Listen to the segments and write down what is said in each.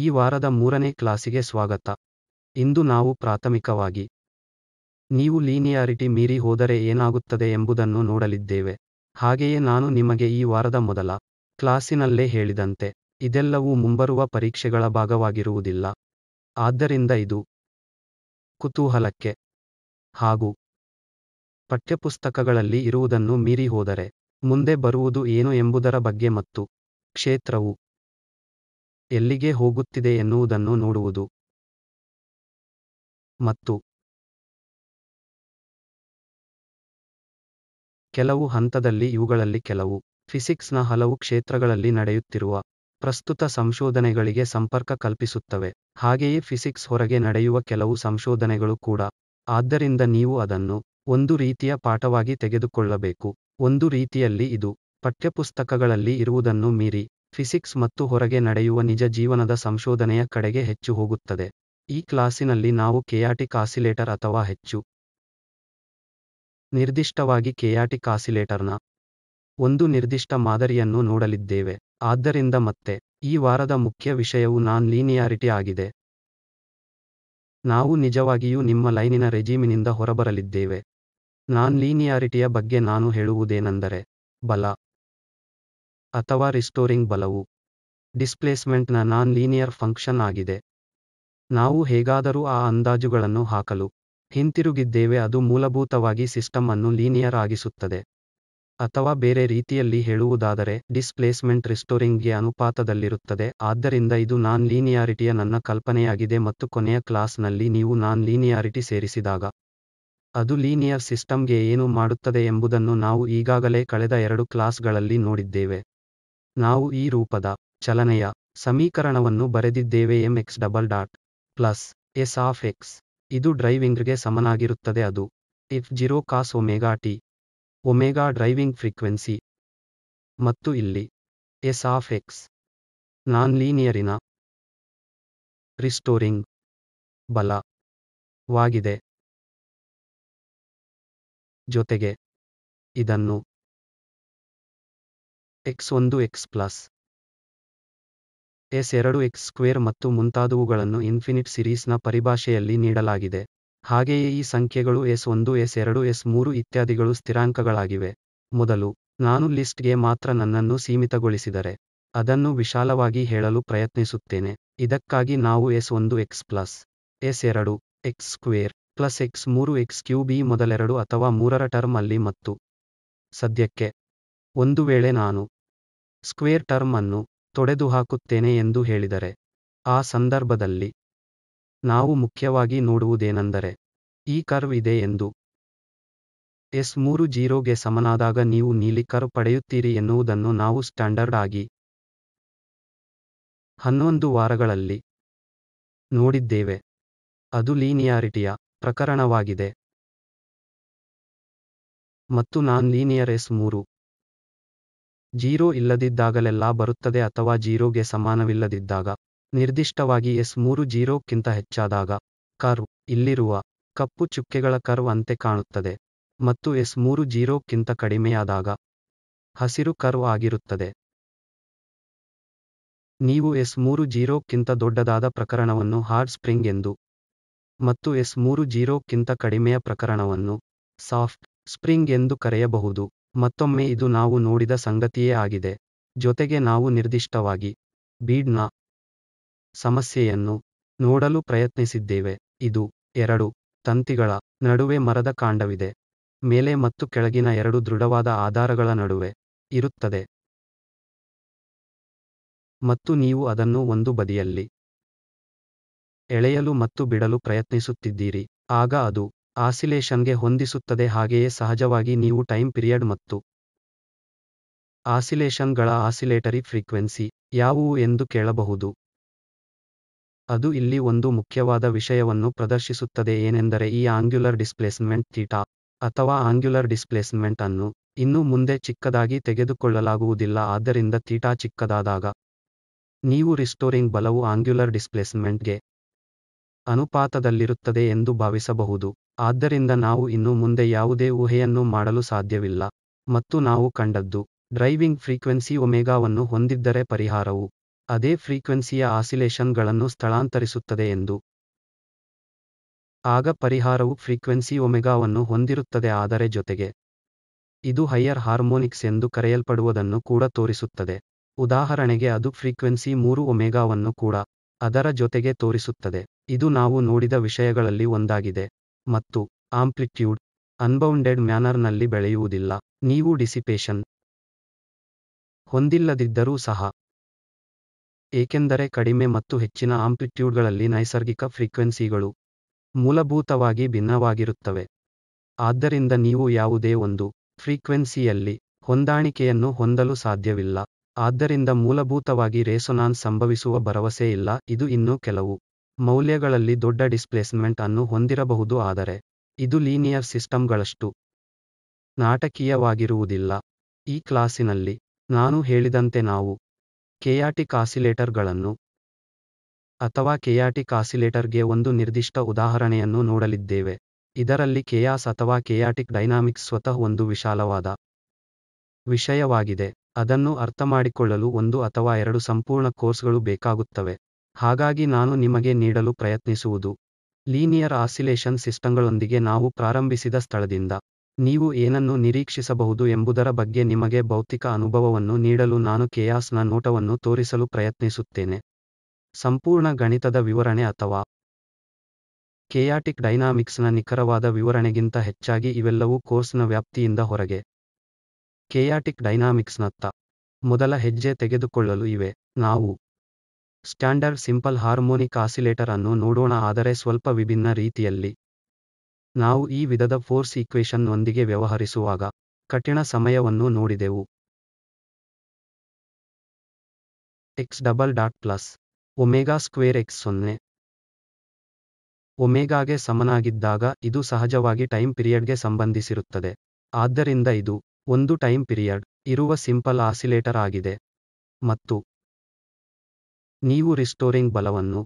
ಈ ವಾರದ ಮೂರನೇ ಕ್ಲಾಸಿಗೆ ಸ್ವಾಗತ ಇಂದು ನಾವು ಪ್ರಾಥಮಿಕವಾಗಿ ನೀವು ಲೀನಿಯಾರಿಟಿ ಮೀರಿ ಹೋದರೆ ಏನಾಗುತ್ತದೆ ಎಂಬುದನ್ನು ನೋಡಲಿದ್ದೇವೆ ಹಾಗೆಯೇ ನಾನು ನಿಮಗೆ ಈ ವಾರದ ಮೊದಲ ಕ್ಲಾಸಿನಲ್ಲೇ ಹೇಳಿದಂತೆ ಇದೆಲ್ಲವೂ ಮುಂಬರುವ ಪರೀಕ್ಷೆಗಳ ಭಾಗವಾಗಿರುವುದಿಲ್ಲ ಆದ್ದರಿಂದ ಇದು ಕುತೂಹಲಕ್ಕೆ ಹಾಗೂ ಪಠ್ಯಪುಸ್ತಕಗಳಲ್ಲಿ ಇರುವುದನ್ನು ಮೀರಿ ಹೋದರೆ ಮುಂದೆ ಬರುವುದು ಏನು ಎಂಬುದರ ಬಗ್ಗೆ ಮತ್ತು ಕ್ಷೇತ್ರವು ಎಲ್ಲಿಗೆ ಹೋಗುತ್ತಿದೆ ಎನ್ನುವುದನ್ನು ನೋಡುವುದು ಮತ್ತು ಕೆಲವು ಹಂತದಲ್ಲಿ ಇವುಗಳಲ್ಲಿ ಕೆಲವು ಫಿಸಿಕ್ಸ್ನ ಹಲವು ಕ್ಷೇತ್ರಗಳಲ್ಲಿ ನಡೆಯುತ್ತಿರುವ ಪ್ರಸ್ತುತ ಸಂಶೋಧನೆಗಳಿಗೆ ಸಂಪರ್ಕ ಕಲ್ಪಿಸುತ್ತವೆ ಹಾಗೆಯೇ ಫಿಸಿಕ್ಸ್ ಹೊರಗೆ ನಡೆಯುವ ಕೆಲವು ಸಂಶೋಧನೆಗಳು ಕೂಡ ಆದ್ದರಿಂದ ನೀವು ಅದನ್ನು ಒಂದು ರೀತಿಯ ಪಾಠವಾಗಿ ತೆಗೆದುಕೊಳ್ಳಬೇಕು ಒಂದು ರೀತಿಯಲ್ಲಿ ಇದು ಪಠ್ಯಪುಸ್ತಕಗಳಲ್ಲಿ ಇರುವುದನ್ನು ಮೀರಿ ಫಿಸಿಕ್ಸ್ ಮತ್ತು ಹೊರಗೆ ನಡೆಯುವ ನಿಜ ಜೀವನದ ಸಂಶೋಧನೆಯ ಕಡೆಗೆ ಹೆಚ್ಚು ಹೋಗುತ್ತದೆ ಈ ಕ್ಲಾಸಿನಲ್ಲಿ ನಾವು ಕೆಯಾಟಿಕ್ ಆಸಿಲೇಟರ್ ಅಥವಾ ಹೆಚ್ಚು ನಿರ್ದಿಷ್ಟವಾಗಿ ಕೆಯಾಟಿಕ್ ಆಸಿಲೇಟರ್ನ ಒಂದು ನಿರ್ದಿಷ್ಟ ಮಾದರಿಯನ್ನು ನೋಡಲಿದ್ದೇವೆ ಆದ್ದರಿಂದ ಮತ್ತೆ ಈ ವಾರದ ಮುಖ್ಯ ವಿಷಯವು ನಾನ್ ಲೀನಿಯಾರಿಟಿ ಆಗಿದೆ ನಾವು ನಿಜವಾಗಿಯೂ ನಿಮ್ಮ ಲೈನಿನ ರೆಜಿಮಿನಿಂದ ಹೊರಬರಲಿದ್ದೇವೆ ನಾನ್ ಲೀನಿಯಾರಿಟಿಯ ಬಗ್ಗೆ ನಾನು ಹೇಳುವುದೇನೆಂದರೆ ಬಲ ಅಥವಾ ರಿಸ್ಟೋರಿಂಗ್ ಬಲವು ಡಿಸ್ಪ್ಲೇಸ್ಮೆಂಟ್ನ ನಾನ್ ಲೀನಿಯರ್ ಫಂಕ್ಷನ್ ಆಗಿದೆ ನಾವು ಹೇಗಾದರೂ ಆ ಅಂದಾಜುಗಳನ್ನು ಹಾಕಲು ಹಿಂತಿರುಗಿದ್ದೇವೆ ಅದು ಮೂಲಭೂತವಾಗಿ ಸಿಸ್ಟಮ್ ಅನ್ನು ಲೀನಿಯರ್ ಆಗಿಸುತ್ತದೆ ಅಥವಾ ಬೇರೆ ರೀತಿಯಲ್ಲಿ ಹೇಳುವುದಾದರೆ ಡಿಸ್ಪ್ಲೇಸ್ಮೆಂಟ್ ರಿಸ್ಟೋರಿಂಗ್ಗೆ ಅನುಪಾತದಲ್ಲಿರುತ್ತದೆ ಆದ್ದರಿಂದ ಇದು ನಾನ್ ಲೀನಿಯಾರಿಟಿಯ ನನ್ನ ಕಲ್ಪನೆಯಾಗಿದೆ ಮತ್ತು ಕೊನೆಯ ಕ್ಲಾಸ್ನಲ್ಲಿ ನೀವು ನಾನ್ ಲೀನಿಯಾರಿಟಿ ಸೇರಿಸಿದಾಗ ಅದು ಲೀನಿಯರ್ ಸಿಸ್ಟಮ್ಗೆ ಏನು ಮಾಡುತ್ತದೆ ಎಂಬುದನ್ನು ನಾವು ಈಗಾಗಲೇ ಕಳೆದ ಎರಡು ಕ್ಲಾಸ್ಗಳಲ್ಲಿ ನೋಡಿದ್ದೇವೆ ನಾವು ಈ ರೂಪದ ಚಲನೆಯ ಸಮೀಕರಣವನ್ನು ಬರೆದಿದ್ದೇವೆ m x x double dot plus s of x ಇದು ಡ್ರೈವಿಂಗ್ಗೆ ಸಮನಾಗಿರುತ್ತದೆ ಅದು f zero cos omega t omega driving frequency ಮತ್ತು ಇಲ್ಲಿ ಎಸ್ ಆಫ್ ಎಕ್ಸ್ ನಾನ್ ಲೀನಿಯರಿನ ರಿಸ್ಟೋರಿಂಗ್ ಬಲವಾಗಿದೆ ಜೊತೆಗೆ ಇದನ್ನು ಎಕ್ಸ್ ಒಂದು ಎಕ್ಸ್ ಪ್ಲಸ್ ಎಸ್ ಎರಡು ಎಕ್ಸ್ ಸ್ಕ್ವೇರ್ ಮತ್ತು ಮುಂತಾದವುಗಳನ್ನು ಇನ್ಫಿನಿಟ್ ಸಿರೀಸ್ನ ಪರಿಭಾಷೆಯಲ್ಲಿ ನೀಡಲಾಗಿದೆ ಹಾಗೆಯೇ ಈ ಸಂಖ್ಯೆಗಳು ಎಸ್ ಒಂದು ಎಸ್ ಎರಡು ಎಸ್ ಮೂರು ಇತ್ಯಾದಿಗಳು ಸ್ಥಿರಾಂಕಗಳಾಗಿವೆ ಮೊದಲು ನಾನು ಲಿಸ್ಟ್ಗೆ ಮಾತ್ರ ನನ್ನನ್ನು ಸೀಮಿತಗೊಳಿಸಿದರೆ ಅದನ್ನು ವಿಶಾಲವಾಗಿ ಹೇಳಲು ಪ್ರಯತ್ನಿಸುತ್ತೇನೆ ಇದಕ್ಕಾಗಿ ನಾವು ಎಸ್ ಒಂದು ಎಕ್ಸ್ ಪ್ಲಸ್ ಎಸ್ ಎರಡು ಎಕ್ಸ್ ಸ್ಕ್ವೇರ್ ಪ್ಲಸ್ ಎಕ್ಸ್ ಮೂರು ಎಕ್ಸ್ ಕ್ಯೂ ಬಿ ಮೊದಲೆರಡು ಅಥವಾ ಮೂರರ ಟರ್ಮ್ ಅಲ್ಲಿ ಮತ್ತು ಸದ್ಯಕ್ಕೆ ಒಂದು ವೇಳೆ ನಾನು ಸ್ಕ್ವೇರ್ ಟರ್ಮ್ ಅನ್ನು ತೊಡೆದುಹಾಕುತ್ತೇನೆ ಎಂದು ಹೇಳಿದರೆ ಆ ಸಂದರ್ಭದಲ್ಲಿ ನಾವು ಮುಖ್ಯವಾಗಿ ನೋಡುವುದೇನೆಂದರೆ ಈ ಕರ್ವ್ ಇದೆ ಎಂದು ಎಸ್ ಮೂರು ಜೀರೋಗೆ ಸಮನಾದಾಗ ನೀವು ನೀಲಿ ಕರ್ವ್ ಪಡೆಯುತ್ತೀರಿ ಎನ್ನುವುದನ್ನು ನಾವು ಸ್ಟ್ಯಾಂಡರ್ಡ್ ಆಗಿ ಹನ್ನೊಂದು ವಾರಗಳಲ್ಲಿ ನೋಡಿದ್ದೇವೆ ಅದು ಲೀನಿಯಾರಿಟಿಯ ಪ್ರಕರಣವಾಗಿದೆ ಮತ್ತು ನಾನ್ ಲೀನಿಯರ್ ಎಸ್ ಮೂರು ಜೀರೋ ಇಲ್ಲದಿದ್ದಾಗಲೆಲ್ಲ ಬರುತ್ತದೆ ಅಥವಾ ಜೀರೋಗೆ ಸಮಾನವಿಲ್ಲದಿದ್ದಾಗ ನಿರ್ದಿಷ್ಟವಾಗಿ ಎಸ್ ಮೂರು ಜೀರೋಕ್ಕಿಂತ ಹೆಚ್ಚಾದಾಗ ಕರ್ವ್ ಇಲ್ಲಿರುವ ಕಪ್ಪು ಚುಕ್ಕೆಗಳ ಕರ್ವ್ ಅಂತೆ ಕಾಣುತ್ತದೆ ಮತ್ತು ಎಸ್ ಮೂರು ಜೀರೋಕ್ಕಿಂತ ಕಡಿಮೆಯಾದಾಗ ಹಸಿರು ಕರ್ವ್ ಆಗಿರುತ್ತದೆ ನೀವು ಎಸ್ ಮೂರು ಜೀರೋಕ್ಕಿಂತ ದೊಡ್ಡದಾದ ಪ್ರಕರಣವನ್ನು ಹಾರ್ಡ್ ಸ್ಪ್ರಿಂಗ್ ಎಂದು ಮತ್ತು ಎಸ್ ಮೂರು ಜೀರೋಕ್ಕಿಂತ ಕಡಿಮೆಯ ಪ್ರಕರಣವನ್ನು ಸಾಫ್ಟ್ ಸ್ಪ್ರಿಂಗ್ ಎಂದು ಕರೆಯಬಹುದು ಮತ್ತೊಮ್ಮೆ ಇದು ನಾವು ನೋಡಿದ ಸಂಗತಿಯೇ ಆಗಿದೆ ಜೊತೆಗೆ ನಾವು ನಿರ್ದಿಷ್ಟವಾಗಿ ಬೀಡ್ನ ಸಮಸ್ಯೆಯನ್ನು ನೋಡಲು ಪ್ರಯತ್ನಿಸಿದ್ದೇವೆ ಇದು ಎರಡು ತಂತಿಗಳ ನಡುವೆ ಮರದ ಕಾಂಡವಿದೆ ಮೇಲೆ ಮತ್ತು ಕೆಳಗಿನ ಎರಡು ದೃಢವಾದ ಆಧಾರಗಳ ನಡುವೆ ಇರುತ್ತದೆ ಮತ್ತು ನೀವು ಅದನ್ನು ಒಂದು ಬದಿಯಲ್ಲಿ ಎಳೆಯಲು ಮತ್ತು ಬಿಡಲು ಪ್ರಯತ್ನಿಸುತ್ತಿದ್ದೀರಿ ಆಗ ಅದು ಗೆ ಹೊಂದಿಸುತ್ತದೆ ಹಾಗೆಯೇ ಸಹಜವಾಗಿ ನೀವು ಟೈಮ್ ಪಿರಿಯಡ್ ಮತ್ತು ಗಳ ಆಸಿಲೇಟರಿ ಫ್ರೀಕ್ವೆನ್ಸಿ ಯಾವುವು ಎಂದು ಕೇಳಬಹುದು ಅದು ಇಲ್ಲಿ ಒಂದು ಮುಖ್ಯವಾದ ವಿಷಯವನ್ನು ಪ್ರದರ್ಶಿಸುತ್ತದೆ ಏನೆಂದರೆ ಈ ಆಂಗ್ಯುಲರ್ ಡಿಸ್ಪ್ಲೇಸ್ಮೆಂಟ್ ಥೀಟಾ ಅಥವಾ ಆಂಗ್ಯುಲರ್ ಡಿಸ್ಪ್ಲೇಸ್ಮೆಂಟ್ ಅನ್ನು ಇನ್ನು ಮುಂದೆ ಚಿಕ್ಕದಾಗಿ ತೆಗೆದುಕೊಳ್ಳಲಾಗುವುದಿಲ್ಲ ಆದ್ದರಿಂದ ಥೀಟಾ ಚಿಕ್ಕದಾದಾಗ ನೀವು ರಿಸ್ಟೋರಿಂಗ್ ಬಲವು ಆಂಗ್ಯುಲರ್ ಡಿಸ್ಪ್ಲೇಸ್ಮೆಂಟ್ಗೆ ಅನುಪಾತದಲ್ಲಿರುತ್ತದೆ ಎಂದು ಭಾವಿಸಬಹುದು ಆದ್ದರಿಂದ ನಾವು ಇನ್ನು ಮುಂದೆ ಯಾವುದೇ ಊಹೆಯನ್ನು ಮಾಡಲು ಸಾಧ್ಯವಿಲ್ಲ ಮತ್ತು ನಾವು ಕಂಡದ್ದು ಡ್ರೈವಿಂಗ್ ಫ್ರೀಕ್ವೆನ್ಸಿ ಒಮೆಗಾವನ್ನು ಹೊಂದಿದ್ದರೆ ಪರಿಹಾರವು ಅದೇ ಫ್ರೀಕ್ವೆನ್ಸಿಯ ಆಸಿಲೇಷನ್ಗಳನ್ನು ಸ್ಥಳಾಂತರಿಸುತ್ತದೆ ಎಂದು ಆಗ ಪರಿಹಾರವು ಫ್ರೀಕ್ವೆನ್ಸಿ ಒಮೆಗಾವನ್ನು ಹೊಂದಿರುತ್ತದೆ ಆದರೆ ಜೊತೆಗೆ ಇದು ಹೈಯರ್ ಹಾರ್ಮೋನಿಕ್ಸ್ ಎಂದು ಕರೆಯಲ್ಪಡುವುದನ್ನು ಕೂಡ ತೋರಿಸುತ್ತದೆ ಉದಾಹರಣೆಗೆ ಅದು ಫ್ರೀಕ್ವೆನ್ಸಿ ಮೂರು ಒಮೆಗಾವನ್ನು ಕೂಡ ಅದರ ಜೊತೆಗೆ ತೋರಿಸುತ್ತದೆ ಇದು ನಾವು ನೋಡಿದ ವಿಷಯಗಳಲ್ಲಿ ಒಂದಾಗಿದೆ ಮತ್ತು ಆಂಪ್ಲಿಟ್ಯೂಡ್ ಅನ್ಬೌಂಡೆಡ್ ಮ್ಯಾನರ್ನಲ್ಲಿ ಬೆಳೆಯುವುದಿಲ್ಲ ನೀವು ಡಿಸಿಪೇಷನ್ ಹೊಂದಿಲ್ಲದಿದ್ದರೂ ಸಹ ಏಕೆಂದರೆ ಕಡಿಮೆ ಮತ್ತು ಹೆಚ್ಚಿನ ಆಂಪ್ಲಿಟ್ಯೂಡ್ಗಳಲ್ಲಿ ನೈಸರ್ಗಿಕ ಫ್ರೀಕ್ವೆನ್ಸಿಗಳು ಮೂಲಭೂತವಾಗಿ ಭಿನ್ನವಾಗಿರುತ್ತವೆ ಆದ್ದರಿಂದ ನೀವು ಯಾವುದೇ ಒಂದು ಫ್ರೀಕ್ವೆನ್ಸಿಯಲ್ಲಿ ಹೊಂದಾಣಿಕೆಯನ್ನು ಹೊಂದಲು ಸಾಧ್ಯವಿಲ್ಲ ಆದ್ದರಿಂದ ಮೂಲಭೂತವಾಗಿ ರೇಸೊನಾನ್ಸ್ ಸಂಭವಿಸುವ ಭರವಸೆಯಿಲ್ಲ ಇದು ಇನ್ನೂ ಕೆಲವು ಮೌಲ್ಯಗಳಲ್ಲಿ ದೊಡ್ಡ ಡಿಸ್ಪ್ಲೇಸ್ಮೆಂಟ್ ಅನ್ನು ಹೊಂದಿರಬಹುದು ಆದರೆ ಇದು ಲೀನಿಯರ್ ಸಿಸ್ಟಮ್ಗಳಷ್ಟು ನಾಟಕೀಯವಾಗಿರುವುದಿಲ್ಲ ಈ ಕ್ಲಾಸಿನಲ್ಲಿ ನಾನು ಹೇಳಿದಂತೆ ನಾವು ಕೆಯಾಟಿಕ್ ಆಸಿಲೇಟರ್ಗಳನ್ನು ಅಥವಾ ಕೆಯಾಟಿಕ್ ಆಸಿಲೇಟರ್ಗೆ ಒಂದು ನಿರ್ದಿಷ್ಟ ಉದಾಹರಣೆಯನ್ನು ನೋಡಲಿದ್ದೇವೆ ಇದರಲ್ಲಿ ಕೆಯಾಸ್ ಅಥವಾ ಕೆಯಾಟಿಕ್ ಡೈನಾಮಿಕ್ಸ್ ಸ್ವತಃ ಒಂದು ವಿಶಾಲವಾದ ವಿಷಯವಾಗಿದೆ ಅದನ್ನು ಅರ್ಥಮಾಡಿಕೊಳ್ಳಲು ಒಂದು ಅಥವಾ ಎರಡು ಸಂಪೂರ್ಣ ಕೋರ್ಸ್ಗಳು ಬೇಕಾಗುತ್ತವೆ ಹಾಗಾಗಿ ನಾನು ನಿಮಗೆ ನೀಡಲು ಪ್ರಯತ್ನಿಸುವುದು ಲೀನಿಯರ್ ಆಸಿಲೇಷನ್ ಸಿಸ್ಟಂಗಳೊಂದಿಗೆ ನಾವು ಪ್ರಾರಂಭಿಸಿದ ಸ್ಥಳದಿಂದ ನೀವು ಏನನ್ನು ನಿರೀಕ್ಷಿಸಬಹುದು ಎಂಬುದರ ಬಗ್ಗೆ ನಿಮಗೆ ಭೌತಿಕ ಅನುಭವವನ್ನು ನೀಡಲು ನಾನು ಕೇಯಾಸ್ನ ನೋಟವನ್ನು ತೋರಿಸಲು ಪ್ರಯತ್ನಿಸುತ್ತೇನೆ ಸಂಪೂರ್ಣ ಗಣಿತದ ವಿವರಣೆ ಅಥವಾ ಕೇಯಾಟಿಕ್ ಡೈನಾಮಿಕ್ಸ್ನ ನಿಖರವಾದ ವಿವರಣೆಗಿಂತ ಹೆಚ್ಚಾಗಿ ಇವೆಲ್ಲವೂ ಕೋರ್ಸ್ನ ವ್ಯಾಪ್ತಿಯಿಂದ ಹೊರಗೆ ಕೇಯಾಟಿಕ್ ಡೈನಾಮಿಕ್ಸ್ನತ್ತ ಮೊದಲ ಹೆಜ್ಜೆ ತೆಗೆದುಕೊಳ್ಳಲು ಇವೆ ನಾವು ಸ್ಟ್ಯಾಂಡರ್ಡ್ ಸಿಂಪಲ್ ಹಾರ್ಮೋನಿಕ್ ಆಸಿಲೇಟರ್ ಅನ್ನು ನೋಡೋಣ ಆದರೆ ಸ್ವಲ್ಪ ವಿಭಿನ್ನ ರೀತಿಯಲ್ಲಿ ನಾವು ಈ ವಿಧದ ಫೋರ್ಸ್ ಈಕ್ವೇಷನ್ ಒಂದಿಗೆ ವ್ಯವಹರಿಸುವಾಗ ಕಠಿಣ ಸಮಯವನ್ನು ನೋಡಿದೆವು x double dot plus omega square x ಸೊನ್ನೆ ಒಮೆಗಾಗೆ ಸಮನಾಗಿದ್ದಾಗ ಇದು ಸಹಜವಾಗಿ ಟೈಮ್ ಪಿರಿಯಡ್ಗೆ ಸಂಬಂಧಿಸಿರುತ್ತದೆ ಆದ್ದರಿಂದ ಇದು ಒಂದು ಟೈಮ್ ಪಿರಿಯಡ್ ಇರುವ ಸಿಂಪಲ್ ಆಸಿಲೇಟರ್ ಆಗಿದೆ ಮತ್ತು ನೀವು ರಿಸ್ಟೋರಿಂಗ್ ಬಲವನ್ನು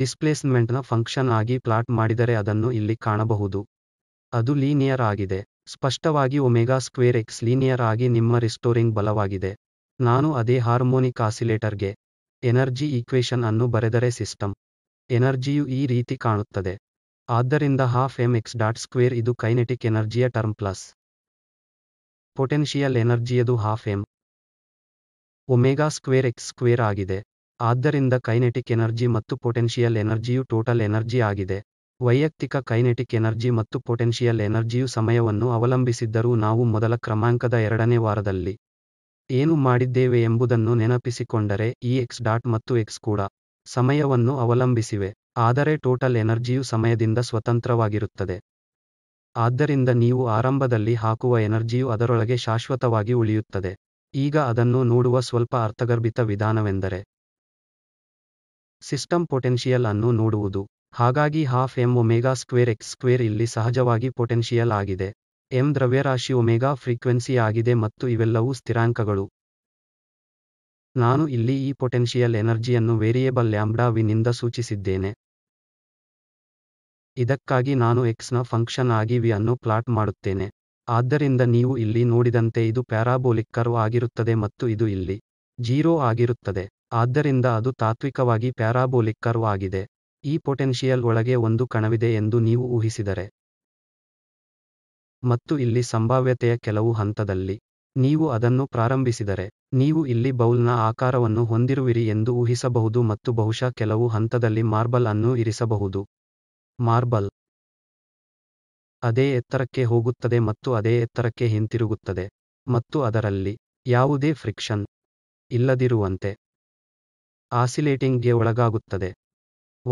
ಡಿಸ್ಪ್ಲೇಸ್ಮೆಂಟ್ನ ಫಂಕ್ಷನ್ ಆಗಿ ಪ್ಲಾಟ್ ಮಾಡಿದರೆ ಅದನ್ನು ಇಲ್ಲಿ ಕಾಣಬಹುದು ಅದು ಲೀನಿಯರ್ ಆಗಿದೆ ಸ್ಪಷ್ಟವಾಗಿ ಒಮೆಗಾ ಸ್ಕ್ವೇರ್ ಎಕ್ಸ್ ಲೀನಿಯರ್ ಆಗಿ ನಿಮ್ಮ ರಿಸ್ಟೋರಿಂಗ್ ಬಲವಾಗಿದೆ ನಾನು ಅದೇ ಹಾರ್ಮೋನಿಕ್ ಆಸಿಲೇಟರ್ಗೆ ಎನರ್ಜಿ ಈಕ್ವೇಷನ್ ಅನ್ನು ಬರೆದರೆ ಸಿಸ್ಟಮ್ ಎನರ್ಜಿಯು ಈ ರೀತಿ ಕಾಣುತ್ತದೆ ಆದ್ದರಿಂದ half m x dot square ಇದು ಕೈನೆಟಿಕ್ ಎನರ್ಜಿಯ ಟರ್ಮ್ ಪ್ಲಸ್ ಪೊಟೆನ್ಷಿಯಲ್ ಎನರ್ಜಿಯದು half m omega square x square ಆಗಿದೆ ಆದ್ದರಿಂದ ಕೈನೆಟಿಕ್ ಎನರ್ಜಿ ಮತ್ತು ಪೊಟೆನ್ಷಿಯಲ್ ಎನರ್ಜಿಯು ಟೋಟಲ್ ಎನರ್ಜಿ ಆಗಿದೆ ವೈಯಕ್ತಿಕ ಕೈನೆಟಿಕ್ ಎನರ್ಜಿ ಮತ್ತು ಪೊಟೆನ್ಷಿಯಲ್ ಎನರ್ಜಿಯು ಸಮಯವನ್ನು ಅವಲಂಬಿಸಿದ್ದರೂ ನಾವು ಮೊದಲ ಕ್ರಮಾಂಕದ ಎರಡನೇ ವಾರದಲ್ಲಿ ಏನು ಮಾಡಿದ್ದೇವೆ ಎಂಬುದನ್ನು ನೆನಪಿಸಿಕೊಂಡರೆ ಈ ಎಕ್ಸ್ ಡಾಟ್ ಮತ್ತು ಎಕ್ಸ್ ಕೂಡ ಸಮಯವನ್ನು ಅವಲಂಬಿಸಿವೆ ಆದರೆ ಟೋಟಲ್ ಎನರ್ಜಿಯು ಸಮಯದಿಂದ ಸ್ವತಂತ್ರವಾಗಿರುತ್ತದೆ ಆದ್ದರಿಂದ ನೀವು ಆರಂಭದಲ್ಲಿ ಹಾಕುವ ಎನರ್ಜಿಯು ಅದರೊಳಗೆ ಶಾಶ್ವತವಾಗಿ ಉಳಿಯುತ್ತದೆ ಈಗ ಅದನ್ನು ನೋಡುವ ಸ್ವಲ್ಪ ಅರ್ಥಗರ್ಭಿತ ವಿಧಾನವೆಂದರೆ ಸಿಸ್ಟಮ್ ಪೊಟೆನ್ಷಿಯಲ್ ಅನ್ನು ನೋಡುವುದು ಹಾಗಾಗಿ half m omega square x square ಇಲ್ಲಿ ಸಹಜವಾಗಿ ಪೊಟೆನ್ಷಿಯಲ್ ಆಗಿದೆ ಎಂ ದ್ರವ್ಯರಾಶಿ ಒಮೆಗಾ ಫ್ರೀಕ್ವೆನ್ಸಿ ಆಗಿದೆ ಮತ್ತು ಇವೆಲ್ಲವೂ ಸ್ಥಿರಾಂಕಗಳು ನಾನು ಇಲ್ಲಿ ಈ ಪೊಟೆನ್ಷಿಯಲ್ ಎನರ್ಜಿಯನ್ನು ವೇರಿಯೇಬಲ್ ಲ್ಯಾಂಬ್ಡಾ ವಿನಿಂದ ಸೂಚಿಸಿದ್ದೇನೆ ಇದಕ್ಕಾಗಿ ನಾನು ಎಕ್ಸ್ನ ಫಂಕ್ಷನ್ ಆಗಿ ವಿ ಅನ್ನು ಪ್ಲಾಟ್ ಮಾಡುತ್ತೇನೆ ಆದ್ದರಿಂದ ನೀವು ಇಲ್ಲಿ ನೋಡಿದಂತೆ ಇದು ಪ್ಯಾರಾಬೋಲಿಕ್ಕರು ಆಗಿರುತ್ತದೆ ಮತ್ತು ಇದು ಇಲ್ಲಿ ಜೀರೋ ಆಗಿರುತ್ತದೆ ಆದ್ದರಿಂದ ಅದು ತಾತ್ವಿಕವಾಗಿ ಪ್ಯಾರಾಬೋಲಿಕ್ ಕರ್ವ್ ಆಗಿದೆ ಈ ಪೊಟೆನ್ಶಿಯಲ್ ಒಳಗೆ ಒಂದು ಕಣವಿದೆ ಎಂದು ನೀವು ಊಹಿಸಿದರೆ ಮತ್ತು ಇಲ್ಲಿ ಸಂಭಾವ್ಯತೆಯ ಕೆಲವು ಹಂತದಲ್ಲಿ ನೀವು ಅದನ್ನು ಪ್ರಾರಂಭಿಸಿದರೆ ನೀವು ಇಲ್ಲಿ ಬೌಲ್ನ ಆಕಾರವನ್ನು ಹೊಂದಿರುವಿರಿ ಎಂದು ಊಹಿಸಬಹುದು ಮತ್ತು ಬಹುಶಃ ಕೆಲವು ಹಂತದಲ್ಲಿ ಮಾರ್ಬಲ್ ಅನ್ನು ಇರಿಸಬಹುದು ಮಾರ್ಬಲ್ ಅದೇ ಎತ್ತರಕ್ಕೆ ಹೋಗುತ್ತದೆ ಮತ್ತು ಅದೇ ಎತ್ತರಕ್ಕೆ ಹಿಂತಿರುಗುತ್ತದೆ ಮತ್ತು ಅದರಲ್ಲಿ ಯಾವುದೇ ಫ್ರಿಕ್ಷನ್ ಇಲ್ಲದಿರುವಂತೆ ಆಸಿಲೇಟಿಂಗ್ಗೆ ಒಳಗಾಗುತ್ತದೆ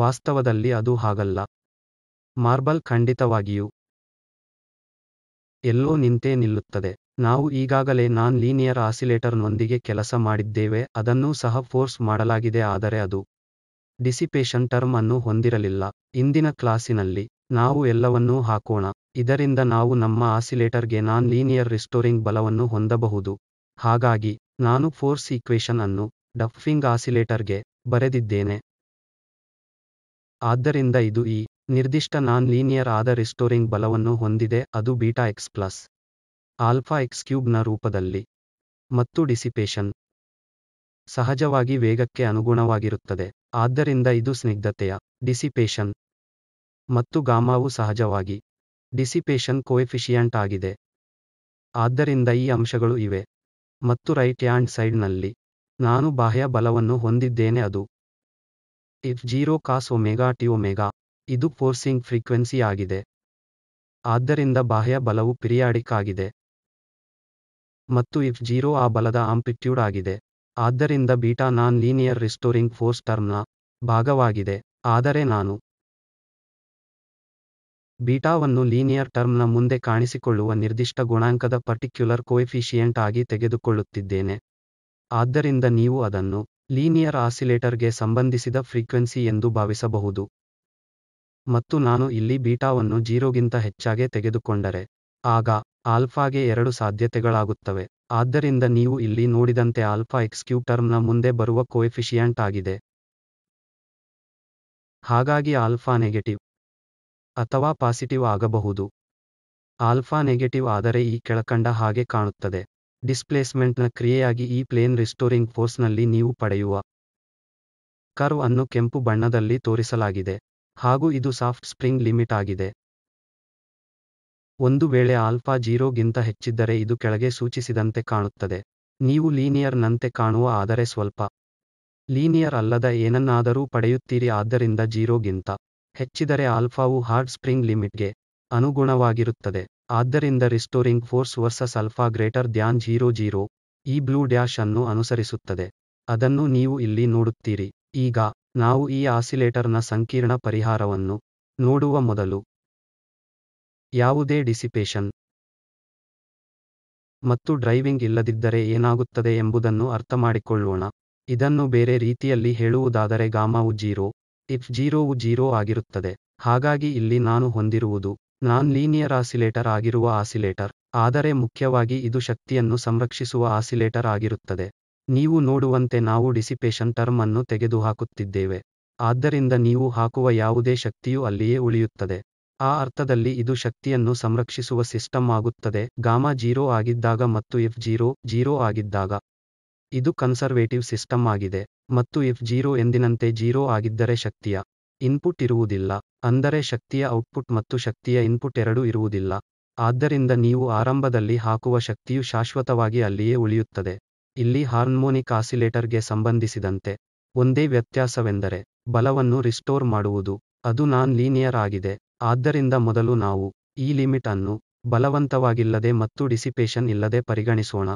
ವಾಸ್ತವದಲ್ಲಿ ಅದು ಹಾಗಲ್ಲ ಮಾರ್ಬಲ್ ಖಂಡಿತವಾಗಿಯೂ ಎಲ್ಲೋ ನಿಂತೇ ನಿಲ್ಲುತ್ತದೆ ನಾವು ಈಗಾಗಲೇ ನಾನ್ ಲೀನಿಯರ್ ಆಸಿಲೇಟರ್ನೊಂದಿಗೆ ಕೆಲಸ ಮಾಡಿದ್ದೇವೆ ಅದನ್ನೂ ಸಹ ಫೋರ್ಸ್ ಮಾಡಲಾಗಿದೆ ಆದರೆ ಅದು ಡಿಸಿಪೇಷನ್ ಟರ್ಮ್ ಅನ್ನು ಹೊಂದಿರಲಿಲ್ಲ ಇಂದಿನ ಕ್ಲಾಸಿನಲ್ಲಿ ನಾವು ಎಲ್ಲವನ್ನೂ ಹಾಕೋಣ ಇದರಿಂದ ನಾವು ನಮ್ಮ ಆಸಿಲೇಟರ್ಗೆ ನಾನ್ ಲೀನಿಯರ್ ರಿಸ್ಟೋರಿಂಗ್ ಬಲವನ್ನು ಹೊಂದಬಹುದು ಹಾಗಾಗಿ ನಾನು ಫೋರ್ಸ್ ಈಕ್ವೇಷನ್ ಅನ್ನು ಡಫಿಂಗ್ ಆಸಿಲೇಟರ್‌ಗೆ ಬರೆದಿದ್ದೇನೆ ಆದ್ದರಿಂದ ಇದು ಈ ನಿರ್ದಿಷ್ಟ ನಾನ್ ಲೀನಿಯರ್ ಆದ ರಿಸ್ಟೋರಿಂಗ್ ಬಲವನ್ನು ಹೊಂದಿದೆ ಅದು beta x plus alpha x ಕ್ಯೂಬ್ನ ರೂಪದಲ್ಲಿ ಮತ್ತು ಡಿಸಿಪೇಷನ್ ಸಹಜವಾಗಿ ವೇಗಕ್ಕೆ ಅನುಗುಣವಾಗಿರುತ್ತದೆ ಆದ್ದರಿಂದ ಇದು ಸ್ನಿಗ್ಧತೆಯ ಡಿಸಿಪೇಷನ್ ಮತ್ತು ಗಾಮಾವು ಸಹಜವಾಗಿ ಡಿಸಿಪೇಷನ್ ಕೋಎಫಿಷಿಯಂಟ್ ಆಗಿದೆ ಆದ್ದರಿಂದ ಈ ಅಂಶಗಳು ಇವೆ ಮತ್ತು ರೈಟ್ ಹ್ಯಾಂಡ್ ಸೈಡ್ನಲ್ಲಿ ನಾನು ಬಾಹ್ಯ ಬಲವನ್ನು ಹೊಂದಿದ್ದೇನೆ ಅದು f zero cos omega t omega ಇದು ಫೋರ್ಸಿಂಗ್ ಫ್ರೀಕ್ವೆನ್ಸಿ ಆಗಿದೆ ಆದ್ದರಿಂದ ಬಾಹ್ಯ ಬಲವು ಪಿರಿಯಾಡಿಕ್ ಆಗಿದೆ ಮತ್ತು ಇಫ್ ಜೀರೋ ಆ ಬಲದ ಆಂಪಿಟ್ಯೂಡ್ ಆಗಿದೆ ಆದ್ದರಿಂದ beta non linear restoring force ಟರ್ಮ್ನ ಭಾಗವಾಗಿದೆ ಆದರೆ ನಾನು ಬೀಟಾವನ್ನು ಲೀನಿಯರ್ ಟರ್ಮ್ನ ಮುಂದೆ ಕಾಣಿಸಿಕೊಳ್ಳುವ ನಿರ್ದಿಷ್ಟ ಗುಣಾಂಕದ ಪರ್ಟಿಕ್ಯುಲರ್ ಕೋಎಫಿಷಿಯೆಂಟ್ ಆಗಿ ತೆಗೆದುಕೊಳ್ಳುತ್ತಿದ್ದೇನೆ ಆದ್ದರಿಂದ ನೀವು ಅದನ್ನು ಲೀನಿಯರ್ ಆಸಿಲೇಟರ್ಗೆ ಸಂಬಂಧಿಸಿದ ಫ್ರೀಕ್ವೆನ್ಸಿ ಎಂದು ಭಾವಿಸಬಹುದು ಮತ್ತು ನಾನು ಇಲ್ಲಿ ಬೀಟಾವನ್ನು ಜೀರೋಗಿಂತ ಹೆಚ್ಚಾಗೆ ತೆಗೆದುಕೊಂಡರೆ ಆಗ ಆಲ್ಫಾಗೆ ಎರಡು ಸಾಧ್ಯತೆಗಳಾಗುತ್ತವೆ ಆದ್ದರಿಂದ ನೀವು ಇಲ್ಲಿ ನೋಡಿದಂತೆ ಆಲ್ಫಾ ಎಕ್ಸ್ಕ್ಯೂ ಟರ್ಮ್ನ ಮುಂದೆ ಬರುವ ಕೋಎಫಿಷಿಯಂಟ್ ಆಗಿದೆ ಹಾಗಾಗಿ ಆಲ್ಫಾ ನೆಗೆಟಿವ್ ಅಥವಾ ಪಾಸಿಟಿವ್ ಆಗಬಹುದು ಆಲ್ಫಾ ನೆಗೆಟಿವ್ ಆದರೆ ಈ ಕೆಳಕಂಡ ಹಾಗೆ ಕಾಣುತ್ತದೆ ಡಿಸ್ಪ್ಲೇಸ್ಮೆಂಟ್ನ ಕ್ರಿಯೆಯಾಗಿ ಈ ಪ್ಲೇನ್ ರಿಸ್ಟೋರಿಂಗ್ ಫೋರ್ಸ್ನಲ್ಲಿ ನೀವು ಪಡೆಯುವ ಕರ್ವ್ ಅನ್ನು ಕೆಂಪು ಬಣ್ಣದಲ್ಲಿ ತೋರಿಸಲಾಗಿದೆ ಹಾಗೂ ಇದು ಸಾಫ್ಟ್ ಸ್ಪ್ರಿಂಗ್ ಲಿಮಿಟ್ ಆಗಿದೆ ಒಂದು ವೇಳೆ ಆಲ್ಫಾ ಜೀರೋಗಿಂತ ಹೆಚ್ಚಿದ್ದರೆ ಇದು ಕೆಳಗೆ ಸೂಚಿಸಿದಂತೆ ಕಾಣುತ್ತದೆ ನೀವು ಲೀನಿಯರ್ನಂತೆ ಕಾಣುವ ಆದರೆ ಸ್ವಲ್ಪ ಲೀನಿಯರ್ ಅಲ್ಲದ ಏನನ್ನಾದರೂ ಪಡೆಯುತ್ತೀರಿ ಆದ್ದರಿಂದ ಜೀರೋಗಿಂತ ಹೆಚ್ಚಿದರೆ ಆಲ್ಫಾವು ಹಾರ್ಡ್ ಸ್ಪ್ರಿಂಗ್ ಲಿಮಿಟ್ಗೆ ಅನುಗುಣವಾಗಿರುತ್ತದೆ ಆದ್ದರಿಂದ restoring force versus alpha greater than zero zero ಈ ಬ್ಲೂ ಡ್ಯಾಶ್ ಅನ್ನು ಅನುಸರಿಸುತ್ತದೆ ಅದನ್ನು ನೀವು ಇಲ್ಲಿ ನೋಡುತ್ತೀರಿ ಈಗ ನಾವು ಈ ಆಸಿಲೇಟರ್ನ ಸಂಕೀರ್ಣ ಪರಿಹಾರವನ್ನು ನೋಡುವ ಮೊದಲು ಯಾವುದೇ ಡಿಸಿಪೇಷನ್ ಮತ್ತು ಡ್ರೈವಿಂಗ್ ಇಲ್ಲದಿದ್ದರೆ ಏನಾಗುತ್ತದೆ ಎಂಬುದನ್ನು ಅರ್ಥಮಾಡಿಕೊಳ್ಳೋಣ ಇದನ್ನು ಬೇರೆ ರೀತಿಯಲ್ಲಿ ಹೇಳುವುದಾದರೆ ಗಾಮಾವು ಜೀರೋ ಇಫ್ ಜೀರೋವು ಜೀರೋ ಆಗಿರುತ್ತದೆ ಹಾಗಾಗಿ ಇಲ್ಲಿ ನಾನು ಹೊಂದಿರುವುದು ನಾನ್ ಲೀನಿಯರ್ ಆಸಿಲೇಟರ್ ಆಗಿರುವ ಆಸಿಲೇಟರ್ ಆದರೆ ಮುಖ್ಯವಾಗಿ ಇದು ಶಕ್ತಿಯನ್ನು ಸಂರಕ್ಷಿಸುವ ಆಸಿಲೇಟರ್ ಆಗಿರುತ್ತದೆ ನೀವು ನೋಡುವಂತೆ ನಾವು ಡಿಸಿಪೇಷನ್ ಟರ್ಮ್ ಅನ್ನು ತೆಗೆದುಹಾಕುತ್ತಿದ್ದೇವೆ ಆದ್ದರಿಂದ ನೀವು ಹಾಕುವ ಯಾವುದೇ ಶಕ್ತಿಯು ಅಲ್ಲಿಯೇ ಉಳಿಯುತ್ತದೆ ಆ ಅರ್ಥದಲ್ಲಿ ಇದು ಶಕ್ತಿಯನ್ನು ಸಂರಕ್ಷಿಸುವ ಸಿಸ್ಟಮ್ ಆಗುತ್ತದೆ ಗಾಮಾ ಜೀರೋ ಆಗಿದ್ದಾಗ ಮತ್ತು ಎಫ್ ಜೀರೋ ಜೀರೋ ಆಗಿದ್ದಾಗ ಇದು ಕನ್ಸರ್ವೇಟಿವ್ ಸಿಸ್ಟಮ್ ಆಗಿದೆ ಮತ್ತು ಎಫ್ ಜೀರೋ ಎಂದಿನಂತೆ ಜೀರೋ ಆಗಿದ್ದರೆ ಶಕ್ತಿಯ ಇನ್ಪುಟ್ ಇರುವುದಿಲ್ಲ ಅಂದರೆ ಶಕ್ತಿಯ ಔಟ್ಪುಟ್ ಮತ್ತು ಶಕ್ತಿಯ ಇನ್ಪುಟ್ ಎರಡೂ ಇರುವುದಿಲ್ಲ ಆದ್ದರಿಂದ ನೀವು ಆರಂಭದಲ್ಲಿ ಹಾಕುವ ಶಕ್ತಿಯು ಶಾಶ್ವತವಾಗಿ ಅಲ್ಲಿಯೇ ಉಳಿಯುತ್ತದೆ ಇಲ್ಲಿ ಹಾರ್ಮೋನಿಕ್ ಆಸಿಲೇಟರ್ಗೆ ಸಂಬಂಧಿಸಿದಂತೆ ಒಂದೇ ವ್ಯತ್ಯಾಸವೆಂದರೆ ಬಲವನ್ನು ರಿಸ್ಟೋರ್ ಮಾಡುವುದು ಅದು ನಾನ್ ಲೀನಿಯರ್ ಆಗಿದೆ ಆದ್ದರಿಂದ ಮೊದಲು ನಾವು ಈ ಲಿಮಿಟ್ ಅನ್ನು ಬಲವಂತವಾಗಿಲ್ಲದೆ ಮತ್ತು ಡಿಸಿಪೇಷನ್ ಇಲ್ಲದೆ ಪರಿಗಣಿಸೋಣ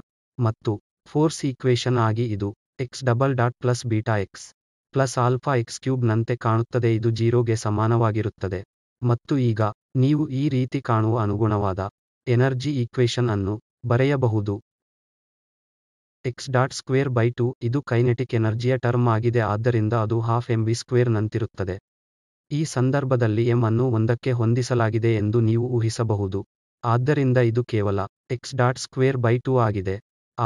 ಮತ್ತು ಫೋರ್ಸ್ ಈಕ್ವೇಶನ್ ಆಗಿ ಇದು x double dot plus beta x plus alpha x cube ನಂತೆ ಕಾಣುತ್ತದೆ ಇದು ಜೀರೋಗೆ ಸಮಾನವಾಗಿರುತ್ತದೆ ಮತ್ತು ಈಗ ನೀವು ಈ ರೀತಿ ಕಾಣುವ ಅನುಗುಣವಾದ ಎನರ್ಜಿ ಈಕ್ವೇಶನ್ ಅನ್ನು ಬರೆಯಬಹುದು x dot square by two ಇದು ಕೈನೆಟಿಕ್ ಎನರ್ಜಿಯ ಟರ್ಮ್ ಆಗಿದೆ ಆದ್ದರಿಂದ ಅದು ಹಾಫ್ ಎಂ ವಿ ಸ್ಕ್ವೇರ್ ನಂತಿರುತ್ತದೆ ಈ ಸಂದರ್ಭದಲ್ಲಿ ಎಂ ಅನ್ನು ಒಂದಕ್ಕೆ ಹೊಂದಿಸಲಾಗಿದೆ ಎಂದು ನೀವು ಊಹಿಸಬಹುದು ಆದ್ದರಿಂದ ಇದು ಕೇವಲ x dot square by two ಆಗಿದೆ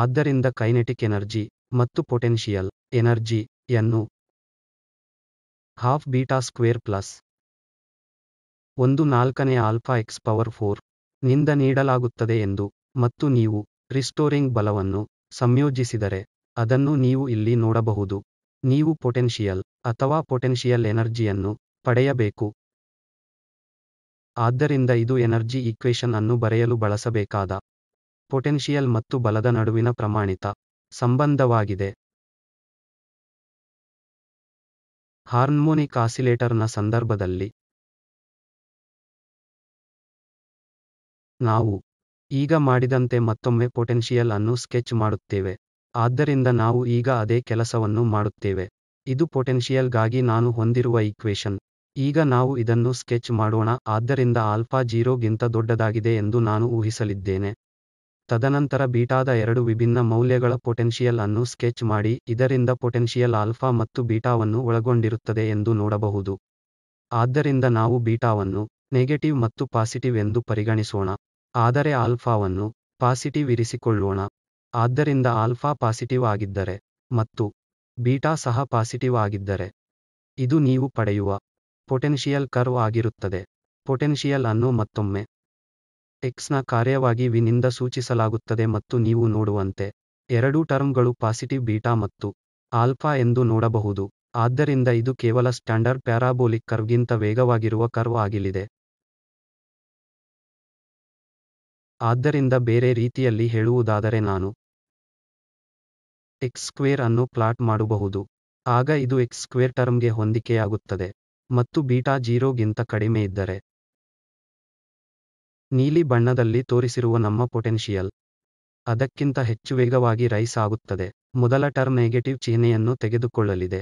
ಆದ್ದರಿಂದ ಕೈನೆಟಿಕ್ ಎನರ್ಜಿ ಮತ್ತು potential energy half beta square plus ಒಂದು ನಾಲ್ಕನೇ ಆಲ್ಫಾ ಎಕ್ಸ್ ಪವರ್ ಫೋರ್ ನಿಂದ ನೀಡಲಾಗುತ್ತದೆ ಎಂದು ಮತ್ತು ನೀವು ರಿಸ್ಟೋರಿಂಗ್ ಬಲವನ್ನು ಸಂಯೋಜಿಸಿದರೆ ಅದನ್ನು ನೀವು ಇಲ್ಲಿ ನೋಡಬಹುದು ನೀವು ಪೊಟೆನ್ಷಿಯಲ್ ಅಥವಾ ಪೊಟೆನ್ಷಿಯಲ್ ಎನರ್ಜಿಯನ್ನು ಪಡೆಯಬೇಕು ಆದ್ದರಿಂದ ಇದು ಎನರ್ಜಿ ಈಕ್ವೇಷನ್ ಅನ್ನು ಬರೆಯಲು ಬಳಸಬೇಕಾದ ಪೊಟೆನ್ಷಿಯಲ್ ಮತ್ತು ಬಲದ ನಡುವಿನ ಪ್ರಮಾಣಿತ ಸಂಬಂಧವಾಗಿದೆ ಹಾರ್ಮೋನಿಕ್ ಆಸಿಲೇಟರ್‌ನ ಸಂದರ್ಭದಲ್ಲಿ ನಾವು ಈಗ ಮಾಡಿದಂತೆ ಮತ್ತೊಮ್ಮೆ ಪೊಟೆನ್ಷಿಯಲ್ ಅನ್ನು ಸ್ಕೆಚ್ ಮಾಡುತ್ತೇವೆ ಆದ್ದರಿಂದ ನಾವು ಈಗ ಅದೇ ಕೆಲಸವನ್ನು ಮಾಡುತ್ತೇವೆ ಇದು ಪೊಟೆನ್ಷಿಯಲ್ಗಾಗಿ ನಾನು ಹೊಂದಿರುವ ಈಕ್ವೇಶನ್ ಈಗ ನಾವು ಇದನ್ನು ಸ್ಕೆಚ್ ಮಾಡೋಣ ಆದ್ದರಿಂದ ಆಲ್ಫಾ ಜೀರೋಗಿಂತ ದೊಡ್ಡದಾಗಿದೆ ಎಂದು ನಾನು ಊಹಿಸಲಿದ್ದೇನೆ ತದನಂತರ ಬೀಟಾದ ಎರಡು ವಿಭಿನ್ನ ಮೌಲ್ಯಗಳ ಪೊಟೆನ್ಷಿಯಲ್ ಅನ್ನು ಸ್ಕೆಚ್ ಮಾಡಿ ಇದರಿಂದ ಪೊಟೆನ್ಷಿಯಲ್ ಆಲ್ಫಾ ಮತ್ತು ಬೀಟಾವನ್ನು ಒಳಗೊಂಡಿರುತ್ತದೆ ಎಂದು ನೋಡಬಹುದು ಆದ್ದರಿಂದ ನಾವು ಬೀಟಾವನ್ನು ನೆಗೆಟಿವ್ ಮತ್ತು ಪಾಸಿಟಿವ್ ಎಂದು ಪರಿಗಣಿಸೋಣ ಆದರೆ ಆಲ್ಫಾವನ್ನು ಪಾಸಿಟಿವ್ ಇರಿಸಿಕೊಳ್ಳೋಣ ಆದ್ದರಿಂದ ಆಲ್ಫಾ ಪಾಸಿಟಿವ್ ಆಗಿದ್ದರೆ ಮತ್ತು ಬೀಟಾ ಸಹ ಪಾಸಿಟಿವ್ ಆಗಿದ್ದರೆ ಇದು ನೀವು ಪಡೆಯುವ ಪೊಟೆನ್ಷಿಯಲ್ ಕರ್ವ್ ಆಗಿರುತ್ತದೆ ಪೊಟೆನ್ಷಿಯಲ್ ಅನ್ನು ಮತ್ತೊಮ್ಮೆ ನ ಕಾರ್ಯವಾಗಿ ವಿನಿಂದ ಸೂಚಿಸಲಾಗುತ್ತದೆ ಮತ್ತು ನೀವು ನೋಡುವಂತೆ ಎರಡೂ ಟರ್ಮ್ಗಳು ಪಾಸಿಟಿವ್ ಬೀಟಾ ಮತ್ತು ಆಲ್ಫಾ ಎಂದು ನೋಡಬಹುದು ಆದ್ದರಿಂದ ಇದು ಕೇವಲ ಸ್ಟ್ಯಾಂಡರ್ಡ್ ಪ್ಯಾರಾಬೋಲಿಕ್ ಕರ್ವ್ಗಿಂತ ವೇಗವಾಗಿರುವ ಕರ್ವ್ ಆಗಿಲಿದೆ ಆದ್ದರಿಂದ ಬೇರೆ ರೀತಿಯಲ್ಲಿ ಹೇಳುವುದಾದರೆ ನಾನು ಎಕ್ಸ್ ಸ್ಕ್ವೇರ್ ಅನ್ನು ಪ್ಲಾಟ್ ಮಾಡಬಹುದು ಆಗ ಇದು ಎಕ್ಸ್ ಸ್ಕ್ವೇರ್ ಟರ್ಮ್ಗೆ ಹೊಂದಿಕೆಯಾಗುತ್ತದೆ ಮತ್ತು ಬೀಟಾ ಜೀರೋಗಿಂತ ಕಡಿಮೆ ಇದ್ದರೆ ನೀಲಿ ಬಣ್ಣದಲ್ಲಿ ತೋರಿಸಿರುವ ನಮ್ಮ ಪೊಟೆನ್ಷಿಯಲ್ ಅದಕ್ಕಿಂತ ಹೆಚ್ಚು ವೇಗವಾಗಿ ರೈಸ್ ಆಗುತ್ತದೆ ಮೊದಲ ಟರ್ಮ್ ನೆಗೆಟಿವ್ ಚಿಹ್ನೆಯನ್ನು ತೆಗೆದುಕೊಳ್ಳಲಿದೆ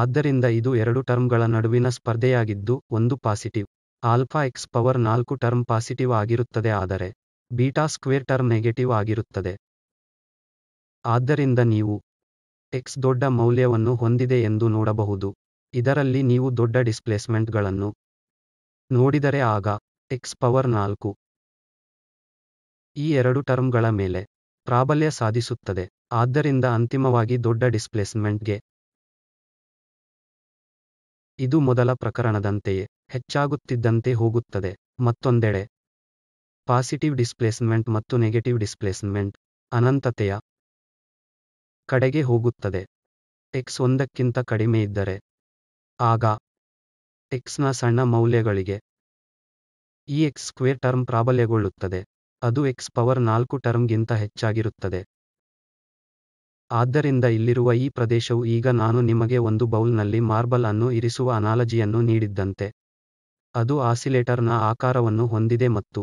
ಆದ್ದರಿಂದ ಇದು ಎರಡು ಟರ್ಮ್ಗಳ ನಡುವಿನ ಸ್ಪರ್ಧೆಯಾಗಿದ್ದು ಒಂದು ಪಾಸಿಟಿವ್ ಆಲ್ಫಾ ಎಕ್ಸ್ ಪವರ್ ನಾಲ್ಕು ಟರ್ಮ್ ಪಾಸಿಟಿವ್ ಆಗಿರುತ್ತದೆ ಆದರೆ ಬೀಟಾ ಸ್ಕ್ವೇರ್ ಟರ್ಮ್ ನೆಗೆಟಿವ್ ಆಗಿರುತ್ತದೆ ಆದ್ದರಿಂದ ನೀವು ಎಕ್ಸ್ ದೊಡ್ಡ ಮೌಲ್ಯವನ್ನು ಹೊಂದಿದೆ ಎಂದು ನೋಡಬಹುದು ಇದರಲ್ಲಿ ನೀವು ದೊಡ್ಡ ಡಿಸ್ಪ್ಲೇಸ್ಮೆಂಟ್ಗಳನ್ನು ನೋಡಿದರೆ ಆಗ ಎಕ್ಸ್ ಪವರ್ ನಾಲ್ಕು ಈ ಎರಡು ಟರ್ಮ್ಗಳ ಮೇಲೆ ಪ್ರಾಬಲ್ಯ ಸಾಧಿಸುತ್ತದೆ ಆದ್ದರಿಂದ ಅಂತಿಮವಾಗಿ ದೊಡ್ಡ ಡಿಸ್ಪ್ಲೇಸ್ಮೆಂಟ್ಗೆ ಇದು ಮೊದಲ ಪ್ರಕರಣದಂತೆಯೇ ಹೆಚ್ಚಾಗುತ್ತಿದ್ದಂತೆ ಹೋಗುತ್ತದೆ ಮತ್ತೊಂದೆಡೆ ಪಾಸಿಟಿವ್ ಡಿಸ್ಪ್ಲೇಸ್ಮೆಂಟ್ ಮತ್ತು ನೆಗೆಟಿವ್ ಡಿಸ್ಪ್ಲೇಸ್ಮೆಂಟ್ ಅನಂತತೆಯ ಕಡೆಗೆ ಹೋಗುತ್ತದೆ ಎಕ್ಸ್ ಒಂದಕ್ಕಿಂತ ಕಡಿಮೆ ಇದ್ದರೆ ಆಗ ಎಕ್ಸ್ನ ಸಣ್ಣ ಮೌಲ್ಯಗಳಿಗೆ ಈ ಎಕ್ಸ್ ಸ್ಕ್ವೇರ್ ಟರ್ಮ್ ಪ್ರಾಬಲ್ಯಗೊಳ್ಳುತ್ತದೆ ಅದು ಎಕ್ಸ್ ಪವರ್ ನಾಲ್ಕು ಟರ್ಮ್ಗಿಂತ ಹೆಚ್ಚಾಗಿರುತ್ತದೆ ಆದ್ದರಿಂದ ಇಲ್ಲಿರುವ ಈ ಪ್ರದೇಶವು ಈಗ ನಾನು ನಿಮಗೆ ಒಂದು ಬೌಲ್ನಲ್ಲಿ ಮಾರ್ಬಲ್ ಅನ್ನು ಇರಿಸುವ ಅನಾಲಜಿಯನ್ನು ನೀಡಿದ್ದಂತೆ ಅದು ಆಸಿಲೇಟರ್ನ ಆಕಾರವನ್ನು ಹೊಂದಿದೆ ಮತ್ತು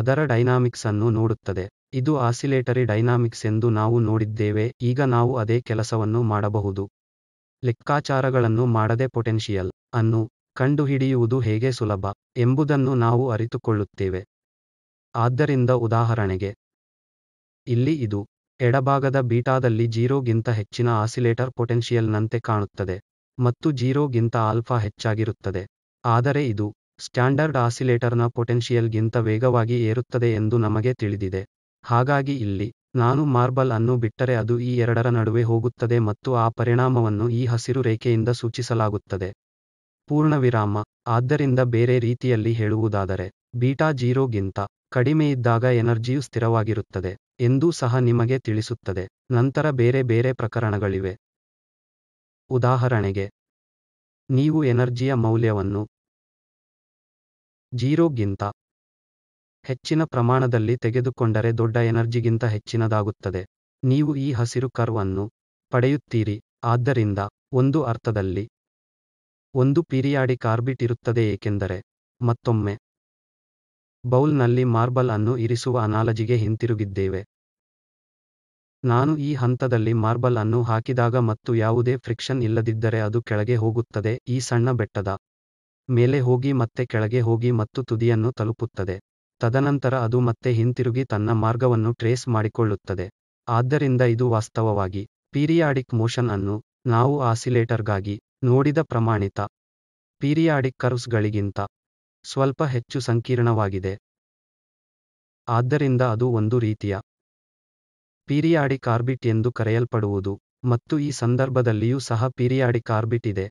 ಅದರ ಡೈನಾಮಿಕ್ಸ್ ಅನ್ನು ನೋಡುತ್ತದೆ ಇದು ಆಸಿಲೇಟರಿ ಡೈನಾಮಿಕ್ಸ್ ಎಂದು ನಾವು ನೋಡಿದ್ದೇವೆ ಈಗ ನಾವು ಅದೇ ಕೆಲಸವನ್ನು ಮಾಡಬಹುದು ಲೆಕ್ಕಾಚಾರಗಳನ್ನು ಮಾಡದೆ ಪೊಟೆನ್ಷಿಯಲ್ ಅನ್ನು ಕಂಡುಹಿಡಿಯುವುದು ಹೇಗೆ ಸುಲಭ ಎಂಬುದನ್ನು ನಾವು ಅರಿತುಕೊಳ್ಳುತ್ತೇವೆ ಆದ್ದರಿಂದ ಉದಾಹರಣೆಗೆ ಇಲ್ಲಿ ಇದು ಎಡಭಾಗದ ಬೀಟಾದಲ್ಲಿ ಜೀರೋಗಿಂತ ಹೆಚ್ಚಿನ ಆಸಿಲೇಟರ್ ಪೊಟೆನ್ಷಿಯಲ್ನಂತೆ ಕಾಣುತ್ತದೆ ಮತ್ತು ಜೀರೋಗಿಂತ ಆಲ್ಫಾ ಹೆಚ್ಚಾಗಿರುತ್ತದೆ ಆದರೆ ಇದು ಸ್ಟ್ಯಾಂಡರ್ಡ್ ಆಸಿಲೇಟರ್ನ ಪೊಟೆನ್ಶಿಯಲ್ಗಿಂತ ವೇಗವಾಗಿ ಏರುತ್ತದೆ ಎಂದು ನಮಗೆ ತಿಳಿದಿದೆ ಹಾಗಾಗಿ ಇಲ್ಲಿ ನಾನು ಮಾರ್ಬಲ್ ಅನ್ನು ಬಿಟ್ಟರೆ ಅದು ಈ ಎರಡರ ನಡುವೆ ಹೋಗುತ್ತದೆ ಮತ್ತು ಆ ಪರಿಣಾಮವನ್ನು ಈ ಹಸಿರು ರೇಖೆಯಿಂದ ಸೂಚಿಸಲಾಗುತ್ತದೆ ಪೂರ್ಣವಿರಾಮ ಆದ್ದರಿಂದ ಬೇರೆ ರೀತಿಯಲ್ಲಿ ಹೇಳುವುದಾದರೆ ಬೀಟಾ ಜೀರೋಗಿಂತ ಕಡಿಮೆಯಿದ್ದಾಗ ಎನರ್ಜಿಯು ಸ್ಥಿರವಾಗಿರುತ್ತದೆ ಎಂದೂ ಸಹ ನಿಮಗೆ ತಿಳಿಸುತ್ತದೆ ನಂತರ ಬೇರೆ ಬೇರೆ ಪ್ರಕರಣಗಳಿವೆ ಉದಾಹರಣೆಗೆ ನೀವು ಎನರ್ಜಿಯ ಮೌಲ್ಯವನ್ನು ಜೀರೋಗಿಂತ ಹೆಚ್ಚಿನ ಪ್ರಮಾಣದಲ್ಲಿ ತೆಗೆದುಕೊಂಡರೆ ದೊಡ್ಡ ಎನರ್ಜಿಗಿಂತ ಹೆಚ್ಚಿನದಾಗುತ್ತದೆ ನೀವು ಈ ಹಸಿರು ಕರ್ವ್ ಅನ್ನು ಪಡೆಯುತ್ತೀರಿ ಆದ್ದರಿಂದ ಒಂದು ಅರ್ಥದಲ್ಲಿ ಒಂದು ಪೀರಿಯಾಡಿಕ್ ಕಾರ್ಬಿಟ್ ಇರುತ್ತದೆ ಏಕೆಂದರೆ ಮತ್ತೊಮ್ಮೆ ಬೌಲ್ನಲ್ಲಿ ಮಾರ್ಬಲ್ ಅನ್ನು ಇರಿಸುವ ಅನಾಲಜಿಗೆ ಹಿಂತಿರುಗಿದ್ದೇವೆ ನಾನು ಈ ಹಂತದಲ್ಲಿ ಮಾರ್ಬಲ್ ಅನ್ನು ಹಾಕಿದಾಗ ಮತ್ತು ಯಾವುದೇ ಫ್ರಿಕ್ಷನ್ ಇಲ್ಲದಿದ್ದರೆ ಅದು ಕೆಳಗೆ ಹೋಗುತ್ತದೆ ಈ ಸಣ್ಣ ಬೆಟ್ಟದ ಮೇಲೆ ಹೋಗಿ ಮತ್ತೆ ಕೆಳಗೆ ಹೋಗಿ ಮತ್ತು ತುದಿಯನ್ನು ತಲುಪುತ್ತದೆ ತದನಂತರ ಅದು ಮತ್ತೆ ಹಿಂತಿರುಗಿ ತನ್ನ ಮಾರ್ಗವನ್ನು ಟ್ರೇಸ್ ಮಾಡಿಕೊಳ್ಳುತ್ತದೆ ಆದ್ದರಿಂದ ಇದು ವಾಸ್ತವವಾಗಿ ಪೀರಿಯಾಡಿಕ್ ಮೋಷನ್ ಅನ್ನು ನಾವು ಆಸಿಲೇಟರ್ಗಾಗಿ ನೋಡಿದ ಪ್ರಮಾಣಿತ ಪೀರಿಯಾಡಿಕ್ ಕರ್ವ್ಸ್ಗಳಿಗಿಂತ ಸ್ವಲ್ಪ ಹೆಚ್ಚು ಸಂಕೀರ್ಣವಾಗಿದೆ ಆದ್ದರಿಂದ ಅದು ಒಂದು ರೀತಿಯ ಪೀರಿಯಾಡಿಕ್ ಆರ್ಬಿಟ್ ಎಂದು ಕರೆಯಲ್ಪಡುವುದು ಮತ್ತು ಈ ಸಂದರ್ಭದಲ್ಲಿಯೂ ಸಹ ಪೀರಿಯಾಡಿಕ್ ಆರ್ಬಿಟ್ ಇದೆ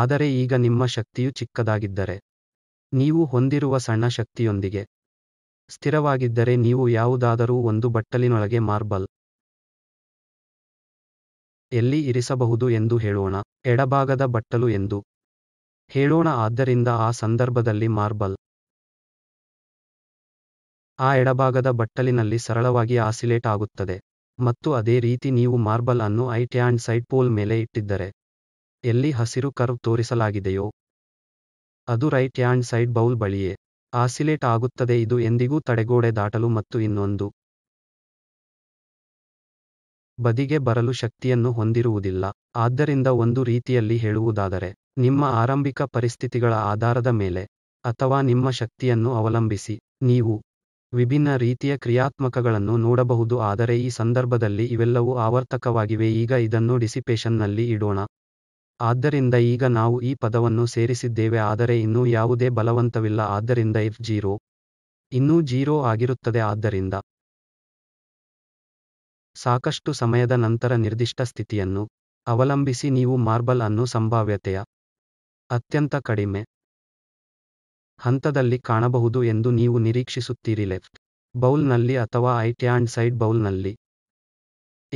ಆದರೆ ಈಗ ನಿಮ್ಮ ಶಕ್ತಿಯು ಚಿಕ್ಕದಾಗಿದ್ದರೆ ನೀವು ಹೊಂದಿರುವ ಸಣ್ಣ ಶಕ್ತಿಯೊಂದಿಗೆ ಸ್ಥಿರವಾಗಿದ್ದರೆ ನೀವು ಯಾವುದಾದರೂ ಒಂದು ಬಟ್ಟಲಿನೊಳಗೆ ಮಾರ್ಬಲ್ ಎಲ್ಲಿ ಇರಿಸಬಹುದು ಎಂದು ಹೇಳೋಣ ಎಡಭಾಗದ ಬಟ್ಟಲು ಎಂದು ಹೇಳೋಣ ಆದ್ದರಿಂದ ಆ ಸಂದರ್ಭದಲ್ಲಿ ಮಾರ್ಬಲ್ ಆ ಎಡಭಾಗದ ಬಟ್ಟಲಿನಲ್ಲಿ ಸರಳವಾಗಿ ಆಸಿಲೇಟ್ ಆಗುತ್ತದೆ ಮತ್ತು ಅದೇ ರೀತಿ ನೀವು ಮಾರ್ಬಲ್ ಅನ್ನು ಐಟ್ ಆ್ಯಂಡ್ ಸೈಡ್ ಪೋಲ್ ಮೇಲೆ ಇಟ್ಟಿದ್ದರೆ ಎಲ್ಲಿ ಹಸಿರು ಕರ್ವ್ ತೋರಿಸಲಾಗಿದೆಯೋ ಅದು ರೈಟ್ ಆ್ಯಂಡ್ ಸೈಡ್ ಬೌಲ್ ಬಳಿಯೇ ಆಸಿಲೇಟ್ ಆಗುತ್ತದೆ ಇದು ಎಂದಿಗೂ ತಡೆಗೋಡೆ ದಾಟಲು ಮತ್ತು ಇನ್ನೊಂದು ಬದಿಗೆ ಬರಲು ಶಕ್ತಿಯನ್ನು ಹೊಂದಿರುವುದಿಲ್ಲ ಆದ್ದರಿಂದ ಒಂದು ರೀತಿಯಲ್ಲಿ ಹೇಳುವುದಾದರೆ ನಿಮ್ಮ ಆರಂಭಿಕ ಪರಿಸ್ಥಿತಿಗಳ ಆಧಾರದ ಮೇಲೆ ಅಥವಾ ನಿಮ್ಮ ಶಕ್ತಿಯನ್ನು ಅವಲಂಬಿಸಿ ನೀವು ವಿಭಿನ್ನ ರೀತಿಯ ಕ್ರಿಯಾತ್ಮಕಗಳನ್ನು ನೋಡಬಹುದು ಆದರೆ ಈ ಸಂದರ್ಭದಲ್ಲಿ ಇವೆಲ್ಲವೂ ಆವರ್ತಕವಾಗಿವೆ ಈಗ ಇದನ್ನು ಡಿಸಿಪೇಷನ್ನಲ್ಲಿ ಇಡೋಣ ಆದ್ದರಿಂದ ಈಗ ನಾವು ಈ ಪದವನ್ನು ಸೇರಿಸಿದ್ದೇವೆ ಆದರೆ ಇನ್ನೂ ಯಾವುದೇ ಬಲವಂತವಿಲ್ಲ ಆದ್ದರಿಂದ ಇಫ್ ಜೀರೋ ಇನ್ನೂ ಜೀರೋ ಆಗಿರುತ್ತದೆ ಆದ್ದರಿಂದ ಸಾಕಷ್ಟು ಸಮಯದ ನಂತರ ನಿರ್ದಿಷ್ಟ ಸ್ಥಿತಿಯನ್ನು ಅವಲಂಬಿಸಿ ನೀವು ಮಾರ್ಬಲ್ ಅನ್ನು ಸಂಭಾವ್ಯತೆಯ ಅತ್ಯಂತ ಕಡಿಮೆ ಹಂತದಲ್ಲಿ ಕಾಣಬಹುದು ಎಂದು ನೀವು ನಿರೀಕ್ಷಿಸುತ್ತೀರಿ ಲೆಫ್ಟ್ ಬೌಲ್ನಲ್ಲಿ ಅಥವಾ ಐಟ್ ಹ್ಯಾಂಡ್ ಸೈಡ್ ಬೌಲ್ನಲ್ಲಿ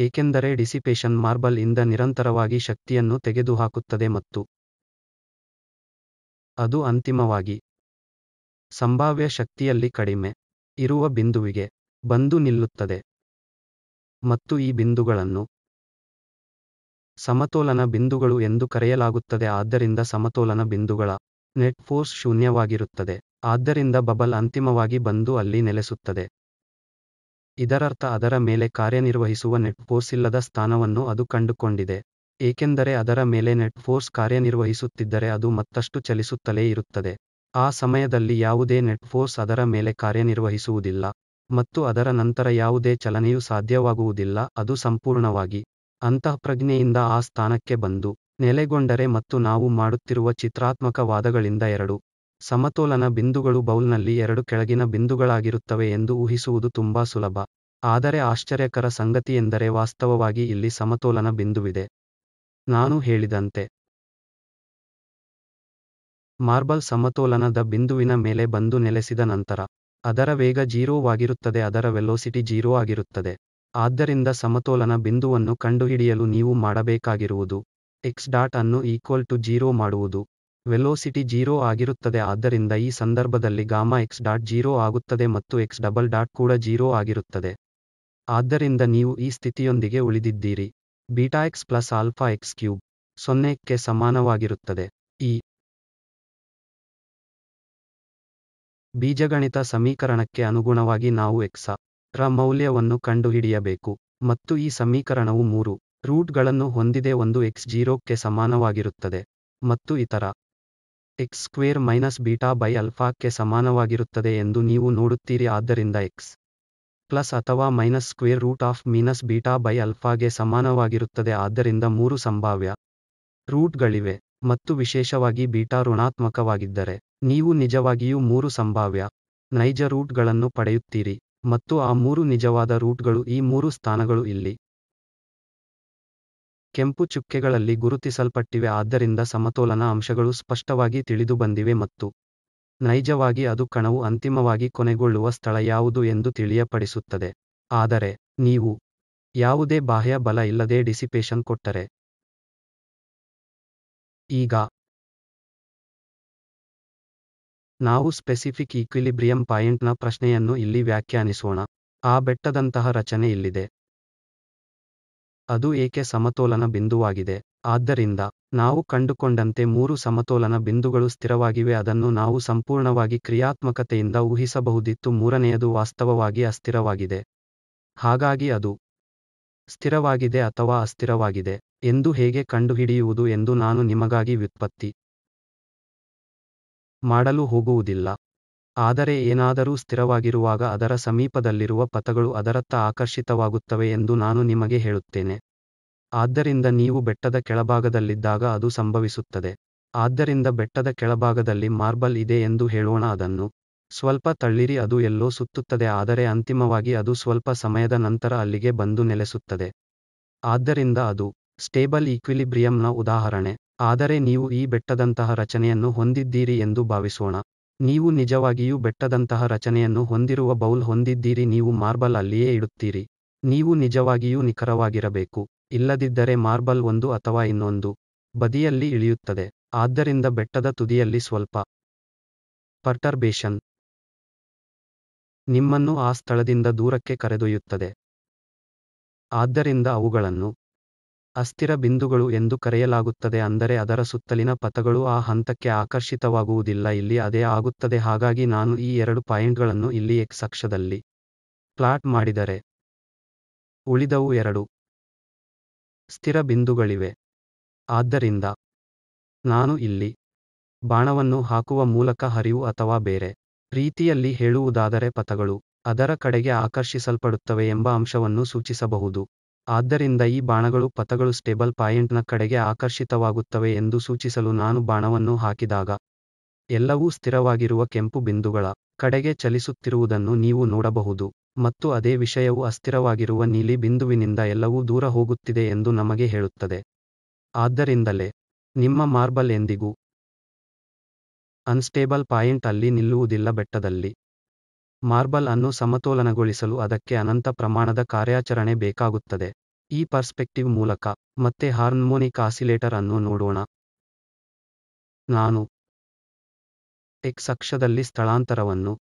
ಏಕೆಂದರೆ ಡಿಸಿಪೇಷನ್ ಮಾರ್ಬಲ್ ಇಂದ ನಿರಂತರವಾಗಿ ಶಕ್ತಿಯನ್ನು ತೆಗೆದುಹಾಕುತ್ತದೆ ಮತ್ತು ಅದು ಅಂತಿಮವಾಗಿ ಸಂಭಾವ್ಯ ಶಕ್ತಿಯಲ್ಲಿ ಕಡಿಮೆ ಇರುವ ಬಿಂದುವಿಗೆ ಬಂದು ನಿಲ್ಲುತ್ತದೆ ಮತ್ತು ಈ ಬಿಂದುಗಳನ್ನು ಸಮತೋಲನ ಬಿಂದುಗಳು ಎಂದು ಕರೆಯಲಾಗುತ್ತದೆ ಆದ್ದರಿಂದ ಸಮತೋಲನ ಬಿಂದುಗಳ ನೆಟ್ ಫೋರ್ಸ್ ಶೂನ್ಯವಾಗಿರುತ್ತದೆ ಆದ್ದರಿಂದ ಬಬಲ್ ಅಂತಿಮವಾಗಿ ಬಂದು ಅಲ್ಲಿ ನೆಲೆಸುತ್ತದೆ ಇದರರ್ಥ ಅದರ ಮೇಲೆ ಕಾರ್ಯನಿರ್ವಹಿಸುವ ನೆಟ್ ಫೋರ್ಸ್ ಇಲ್ಲದ ಸ್ಥಾನವನ್ನು ಅದು ಕಂಡುಕೊಂಡಿದೆ ಏಕೆಂದರೆ ಅದರ ಮೇಲೆ ನೆಟ್ ಫೋರ್ಸ್ ಕಾರ್ಯನಿರ್ವಹಿಸುತ್ತಿದ್ದರೆ ಅದು ಮತ್ತಷ್ಟು ಚಲಿಸುತ್ತಲೇ ಇರುತ್ತದೆ ಆ ಸಮಯದಲ್ಲಿ ಯಾವುದೇ ನೆಟ್ ಫೋರ್ಸ್ ಅದರ ಮೇಲೆ ಕಾರ್ಯನಿರ್ವಹಿಸುವುದಿಲ್ಲ ಮತ್ತು ಅದರ ನಂತರ ಯಾವುದೇ ಚಲನೆಯು ಸಾಧ್ಯವಾಗುವುದಿಲ್ಲ ಅದು ಸಂಪೂರ್ಣವಾಗಿ ಅಂತಃಪ್ರಜ್ಞೆಯಿಂದ ಆ ಸ್ಥಾನಕ್ಕೆ ಬಂದು ನೆಲೆಗೊಂಡರೆ ಮತ್ತು ನಾವು ಮಾಡುತ್ತಿರುವ ಚಿತ್ರಾತ್ಮಕ ವಾದಗಳಿಂದ ಎರಡು ಸಮತೋಲನ ಬಿಂದುಗಳು ಬೌಲ್ನಲ್ಲಿ ಎರಡು ಕೆಳಗಿನ ಬಿಂದುಗಳಾಗಿರುತ್ತವೆ ಎಂದು ಊಹಿಸುವುದು ತುಂಬಾ ಸುಲಭ ಆದರೆ ಆಶ್ಚರ್ಯಕರ ಸಂಗತಿಯೆಂದರೆ ವಾಸ್ತವವಾಗಿ ಇಲ್ಲಿ ಸಮತೋಲನ ಬಿಂದುವಿದೆ ನಾನು ಹೇಳಿದಂತೆ ಮಾರ್ಬಲ್ ಸಮತೋಲನದ ಬಿಂದುವಿನ ಮೇಲೆ ಬಂದು ನೆಲೆಸಿದ ನಂತರ ಅದರ ವೇಗ ಜೀರೋವಾಗಿರುತ್ತದೆ ಅದರ ವೆಲೋಸಿಟಿ ಜೀರೋ ಆಗಿರುತ್ತದೆ ಆದ್ದರಿಂದ ಸಮತೋಲನ ಬಿಂದುವನ್ನು ಕಂಡುಹಿಡಿಯಲು ನೀವು ಮಾಡಬೇಕಾಗಿರುವುದು ಎಕ್ಸ್ ಡಾಟ್ ಅನ್ನು ಈಕ್ವಲ್ ಟು ಜೀರೋ ಮಾಡುವುದು ವೆಲೋಸಿಟಿ ಜೀರೋ ಆಗಿರುತ್ತದೆ ಆದ್ದರಿಂದ ಈ ಸಂದರ್ಭದಲ್ಲಿ ಗಾಮಾ ಎಕ್ಸ್ ಡಾಟ್ ಜೀರೋ ಆಗುತ್ತದೆ ಮತ್ತು ಎಕ್ಸ್ ಡಬಲ್ ಡಾಟ್ ಕೂಡ ಜೀರೋ ಆಗಿರುತ್ತದೆ. ಆದ್ದರಿಂದ ನೀವು ಈ ಸ್ಥಿತಿಯೊಂದಿಗೆ ಉಳಿದಿದ್ದೀರಿ. Beta x plus alpha x cube ಸೊನ್ನೆಕ್ಕೆ ಸಮಾನವಾಗಿರುತ್ತದೆ. ಈ ಬೀಜಗಣಿತ ಸಮೀಕರಣಕ್ಕೆ ಅನುಗುಣವಾಗಿ ನಾವು ಎಕ್ಸ ರ ಮೌಲ್ಯವನ್ನು ಕಂಡುಹಿಡಿಯಬೇಕು ಮತ್ತು ಈ ಸಮೀಕರಣವು ಮೂರು ರೂಟ್ಗಳನ್ನು ಗಳನ್ನು ಹೊಂದಿದೆ ಒಂದು ಎಕ್ಸ್ ಜೀರೋಕ್ಕೆ ಸಮಾನವಾಗಿರುತ್ತದೆ ಮತ್ತು ಇತರ x square minus beta by ಅಲ್ಫಾಕ್ಕೆ ಸಮಾನವಾಗಿರುತ್ತದೆ ಎಂದು ನೀವು ನೋಡುತ್ತೀರಿ ಆದ್ದರಿಂದ ಎಕ್ಸ್ ಪ್ಲಸ್ ಅಥವಾ minus square root of minus beta by ಅಲ್ಫಾಗೆ ಸಮಾನವಾಗಿರುತ್ತದೆ ಆದ್ದರಿಂದ ಮೂರು ಸಂಭಾವ್ಯ ರೂಟ್ಗಳಿವೆ ಮತ್ತು ವಿಶೇಷವಾಗಿ ಬೀಟಾ ಋಣಾತ್ಮಕವಾಗಿದ್ದರೆ ನೀವು ನಿಜವಾಗಿಯೂ ಮೂರು ಸಂಭಾವ್ಯ ನೈಜ ರೂಟ್ಗಳನ್ನು ಪಡೆಯುತ್ತೀರಿ ಮತ್ತು ಆ ಮೂರು ನಿಜವಾದ ರೂಟ್ಗಳು ಈ ಮೂರು ಸ್ಥಾನಗಳು ಇಲ್ಲಿ ಕೆಂಪು ಚುಕ್ಕೆಗಳಲ್ಲಿ ಗುರುತಿಸಲ್ಪಟ್ಟಿವೆ ಆದ್ದರಿಂದ ಸಮತೋಲನ ಅಂಶಗಳು ಸ್ಪಷ್ಟವಾಗಿ ತಿಳಿದುಬಂದಿವೆ ಮತ್ತು ನೈಜವಾಗಿ ಅದು ಕಣವು ಅಂತಿಮವಾಗಿ ಕೊನೆಗೊಳ್ಳುವ ಸ್ಥಳ ಯಾವುದು ಎಂದು ತಿಳಿಯಪಡಿಸುತ್ತದೆ ಆದರೆ ನೀವು ಯಾವುದೇ ಬಾಹ್ಯ ಬಲ ಇಲ್ಲದೆ ಡಿಸಿಪೇಷನ್ ಕೊಟ್ಟರೆ ಈಗ ನಾವು ಸ್ಪೆಸಿಫಿಕ್ ಈಕ್ವಿಲಿಬ್ರಿಯಂ ಪಾಯಿಂಟ್ನ ಪ್ರಶ್ನೆಯನ್ನು ಇಲ್ಲಿ ವ್ಯಾಖ್ಯಾನಿಸೋಣ ಆ ಬೆಟ್ಟದಂತಹ ರಚನೆ ಇಲ್ಲಿದೆ ಅದು ಏಕೆ ಸಮತೋಲನ ಬಿಂದುವಾಗಿದೆ ಆದ್ದರಿಂದ ನಾವು ಕಂಡುಕೊಂಡಂತೆ ಮೂರು ಸಮತೋಲನ ಬಿಂದುಗಳು ಸ್ಥಿರವಾಗಿವೆ ಅದನ್ನು ನಾವು ಸಂಪೂರ್ಣವಾಗಿ ಕ್ರಿಯಾತ್ಮಕತೆಯಿಂದ ಊಹಿಸಬಹುದಿತ್ತು ಮೂರನೆಯದು ವಾಸ್ತವವಾಗಿ ಅಸ್ಥಿರವಾಗಿದೆ ಹಾಗಾಗಿ ಅದು ಸ್ಥಿರವಾಗಿದೆ ಅಥವಾ ಅಸ್ಥಿರವಾಗಿದೆ ಎಂದು ಹೇಗೆ ಕಂಡುಹಿಡಿಯುವುದು ಎಂದು ನಾನು ನಿಮಗಾಗಿ ವ್ಯುತ್ಪತ್ತಿ ಮಾಡಲು ಹೋಗುವುದಿಲ್ಲ ಆದರೆ ಏನಾದರೂ ಸ್ಥಿರವಾಗಿರುವಾಗ ಅದರ ಸಮೀಪದಲ್ಲಿರುವ ಪಥಗಳು ಅದರತ್ತ ಆಕರ್ಷಿತವಾಗುತ್ತವೆ ಎಂದು ನಾನು ನಿಮಗೆ ಹೇಳುತ್ತೇನೆ ಆದ್ದರಿಂದ ನೀವು ಬೆಟ್ಟದ ಕೆಳಭಾಗದಲ್ಲಿದ್ದಾಗ ಅದು ಸಂಭವಿಸುತ್ತದೆ ಆದ್ದರಿಂದ ಬೆಟ್ಟದ ಕೆಳಭಾಗದಲ್ಲಿ ಮಾರ್ಬಲ್ ಇದೆ ಎಂದು ಹೇಳೋಣ ಅದನ್ನು ಸ್ವಲ್ಪ ತಳ್ಳಿರಿ ಅದು ಎಲ್ಲೋ ಸುತ್ತುತ್ತದೆ ಆದರೆ ಅಂತಿಮವಾಗಿ ಅದು ಸ್ವಲ್ಪ ಸಮಯದ ನಂತರ ಅಲ್ಲಿಗೆ ಬಂದು ನೆಲೆಸುತ್ತದೆ ಆದ್ದರಿಂದ ಅದು ಸ್ಟೇಬಲ್ ಈಕ್ವಿಲಿಬ್ರಿಯಂನ ಉದಾಹರಣೆ ಆದರೆ ನೀವು ಈ ಬೆಟ್ಟದಂತಹ ರಚನೆಯನ್ನು ಹೊಂದಿದ್ದೀರಿ ಎಂದು ಭಾವಿಸೋಣ ನೀವು ನಿಜವಾಗಿಯೂ ಬೆಟ್ಟದಂತಹ ರಚನೆಯನ್ನು ಹೊಂದಿರುವ ಬೌಲ್ ಹೊಂದಿದ್ದೀರಿ ನೀವು ಮಾರ್ಬಲ್ ಅಲ್ಲಿಯೇ ಇಡುತ್ತೀರಿ ನೀವು ನಿಜವಾಗಿಯೂ ನಿಖರವಾಗಿರಬೇಕು ಇಲ್ಲದಿದ್ದರೆ ಮಾರ್ಬಲ್ ಒಂದು ಅಥವಾ ಇನ್ನೊಂದು ಬದಿಯಲ್ಲಿ ಇಳಿಯುತ್ತದೆ ಆದ್ದರಿಂದ ಬೆಟ್ಟದ ತುದಿಯಲ್ಲಿ ಸ್ವಲ್ಪ ಪರ್ಟರ್ಬೇಷನ್ ನಿಮ್ಮನ್ನು ಆ ಸ್ಥಳದಿಂದ ದೂರಕ್ಕೆ ಕರೆದೊಯ್ಯುತ್ತದೆ ಆದ್ದರಿಂದ ಅವುಗಳನ್ನು ಅಸ್ಥಿರ ಬಿಂದುಗಳು ಎಂದು ಕರೆಯಲಾಗುತ್ತದೆ ಅಂದರೆ ಅದರ ಸುತ್ತಲಿನ ಪಥಗಳು ಆ ಹಂತಕ್ಕೆ ಆಕರ್ಷಿತವಾಗುವುದಿಲ್ಲ ಇಲ್ಲಿ ಅದೇ ಆಗುತ್ತದೆ ಹಾಗಾಗಿ ನಾನು ಈ ಎರಡು ಪಾಯಿಂಟ್ಗಳನ್ನು ಇಲ್ಲಿ ಎಕ್ಸ್ ಅಕ್ಷದಲ್ಲಿ ಪ್ಲಾಟ್ ಮಾಡಿದರೆ ಉಳಿದವು ಎರಡು ಸ್ಥಿರ ಬಿಂದುಗಳಿವೆ ಆದ್ದರಿಂದ ನಾನು ಇಲ್ಲಿ ಬಾಣವನ್ನು ಹಾಕುವ ಮೂಲಕ ಹರಿವು ಅಥವಾ ಬೇರೆ ರೀತಿಯಲ್ಲಿ ಹೇಳುವುದಾದರೆ ಪಥಗಳು ಅದರ ಕಡೆಗೆ ಆಕರ್ಷಿಸಲ್ಪಡುತ್ತವೆ ಎಂಬ ಅಂಶವನ್ನು ಸೂಚಿಸಬಹುದು ಆದ್ದರಿಂದ ಈ ಬಾಣಗಳು ಪಥಗಳು ಸ್ಟೇಬಲ್ ಪಾಯಿಂಟ್ನ ಕಡೆಗೆ ಆಕರ್ಷಿತವಾಗುತ್ತವೆ ಎಂದು ಸೂಚಿಸಲು ನಾನು ಬಾಣವನ್ನು ಹಾಕಿದಾಗ ಎಲ್ಲವೂ ಸ್ಥಿರವಾಗಿರುವ ಕೆಂಪು ಬಿಂದುಗಳ ಕಡೆಗೆ ಚಲಿಸುತ್ತಿರುವುದನ್ನು ನೀವು ನೋಡಬಹುದು ಮತ್ತು ಅದೇ ವಿಷಯವು ಅಸ್ಥಿರವಾಗಿರುವ ನೀಲಿ ಬಿಂದುವಿನಿಂದ ಎಲ್ಲವೂ ದೂರ ಹೋಗುತ್ತಿದೆ ಎಂದು ನಮಗೆ ಹೇಳುತ್ತದೆ ಆದ್ದರಿಂದಲೇ ನಿಮ್ಮ ಮಾರ್ಬಲ್ ಎಂದಿಗೂ ಅನ್ಸ್ಟೇಬಲ್ ಪಾಯಿಂಟ್ ಅಲ್ಲಿ ನಿಲ್ಲುವುದಿಲ್ಲ ಬೆಟ್ಟದಲ್ಲಿ ಮಾರ್ಬಲ್ ಅನ್ನು ಸಮತೋಲನಗೊಳಿಸಲು ಅದಕ್ಕೆ ಅನಂತ ಪ್ರಮಾಣದ ಕಾರ್ಯಾಚರಣೆ ಬೇಕಾಗುತ್ತದೆ ಈ ಪರ್ಸ್ಪೆಕ್ಟಿವ್ ಮೂಲಕ ಮತ್ತೆ ಹಾರ್ಮೋನಿಕ್ ಆಸಿಲೇಟರ್ ಅನ್ನು ನೋಡೋಣ ನಾನು ಎಕ್ಸ್ ಅಕ್ಷದಲ್ಲಿ ಸ್ಥಳಾಂತರವನ್ನು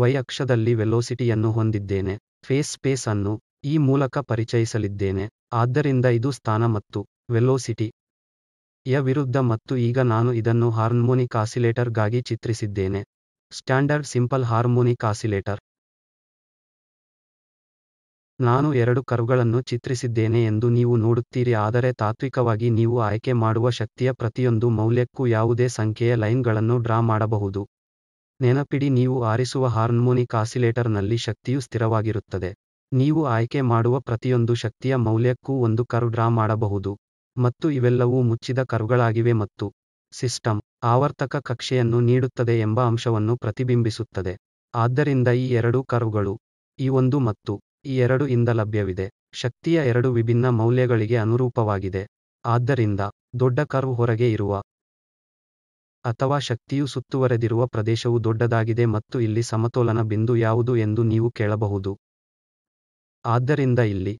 ವೈ ಅಕ್ಷದಲ್ಲಿ ವೆಲೋಸಿಟಿಯನ್ನು ಹೊಂದಿದ್ದೇನೆ ಫೇಸ್ ಸ್ಪೇಸ್ ಅನ್ನು ಈ ಮೂಲಕ ಪರಿಚಯಿಸಲಿದ್ದೇನೆ ಆದ್ದರಿಂದ ಇದು ಸ್ಥಾನ ಮತ್ತು ವೆಲೋಸಿಟಿ ಯ ವಿರುದ್ಧ ಮತ್ತು ಈಗ ನಾನು ಇದನ್ನು ಹಾರ್ಮೋನಿಕ್ ಆಸಿಲೇಟರ್ ಗಾಗಿ ಚಿತ್ರಿಸಿದ್ದೇನೆ ಸ್ಟ್ಯಾಂಡರ್ಡ್ ಸಿಂಪಲ್ ಹಾರ್ಮೋನಿಕ್ ಆಸಿಲೇಟರ್ ನಾನು ಎರಡು ಕರ್ವ್ಗಳನ್ನು ಚಿತ್ರಿಸಿದ್ದೇನೆ ಎಂದು ನೀವು ನೋಡುತ್ತೀರಿ ಆದರೆ ತಾತ್ವಿಕವಾಗಿ ನೀವು ಆಯ್ಕೆ ಮಾಡುವ ಶಕ್ತಿಯ ಪ್ರತಿಯೊಂದು ಮೌಲ್ಯಕ್ಕೂ ಯಾವುದೇ ಸಂಖ್ಯೆಯ ಲೈನ್ಗಳನ್ನು ಡ್ರಾ ಮಾಡಬಹುದು ನೆನಪಿಡಿ ನೀವು ಆರಿಸುವ ಹಾರ್ಮೋನಿಕ್ ಆಸಿಲೇಟರ್ನಲ್ಲಿ ಶಕ್ತಿಯು ಸ್ಥಿರವಾಗಿರುತ್ತದೆ ನೀವು ಆಯ್ಕೆ ಮಾಡುವ ಪ್ರತಿಯೊಂದು ಶಕ್ತಿಯ ಮೌಲ್ಯಕ್ಕೂ ಒಂದು ಕರ್ವ್ ಡ್ರಾ ಮಾಡಬಹುದು ಮತ್ತು ಇವೆಲ್ಲವೂ ಮುಚ್ಚಿದ ಕರ್ವ್ಗಳಾಗಿವೆ ಮತ್ತು ಸಿಸ್ಟಮ್ ಆವರ್ತಕ ಕಕ್ಷೆಯನ್ನು ನೀಡುತ್ತದೆ ಎಂಬ ಅಂಶವನ್ನು ಪ್ರತಿಬಿಂಬಿಸುತ್ತದೆ ಆದ್ದರಿಂದ ಈ ಎರಡು ಕರ್ವ್ಗಳು ಈ ಒಂದು ಮತ್ತು ಈ ಎರಡು ಇಂದ ಲಭ್ಯವಿದೆ ಶಕ್ತಿಯ ಎರಡು ವಿಭಿನ್ನ ಮೌಲ್ಯಗಳಿಗೆ ಅನುರೂಪವಾಗಿದೆ ಆದ್ದರಿಂದ ದೊಡ್ಡ ಕರ್ವ್ ಹೊರಗೆ ಇರುವ ಅಥವಾ ಶಕ್ತಿಯು ಸುತ್ತುವರೆದಿರುವ ಪ್ರದೇಶವು ದೊಡ್ಡದಾಗಿದೆ ಮತ್ತು ಇಲ್ಲಿ ಸಮತೋಲನ ಬಿಂದು ಯಾವುದು ಎಂದು ನೀವು ಕೇಳಬಹುದು ಆದ್ದರಿಂದ ಇಲ್ಲಿ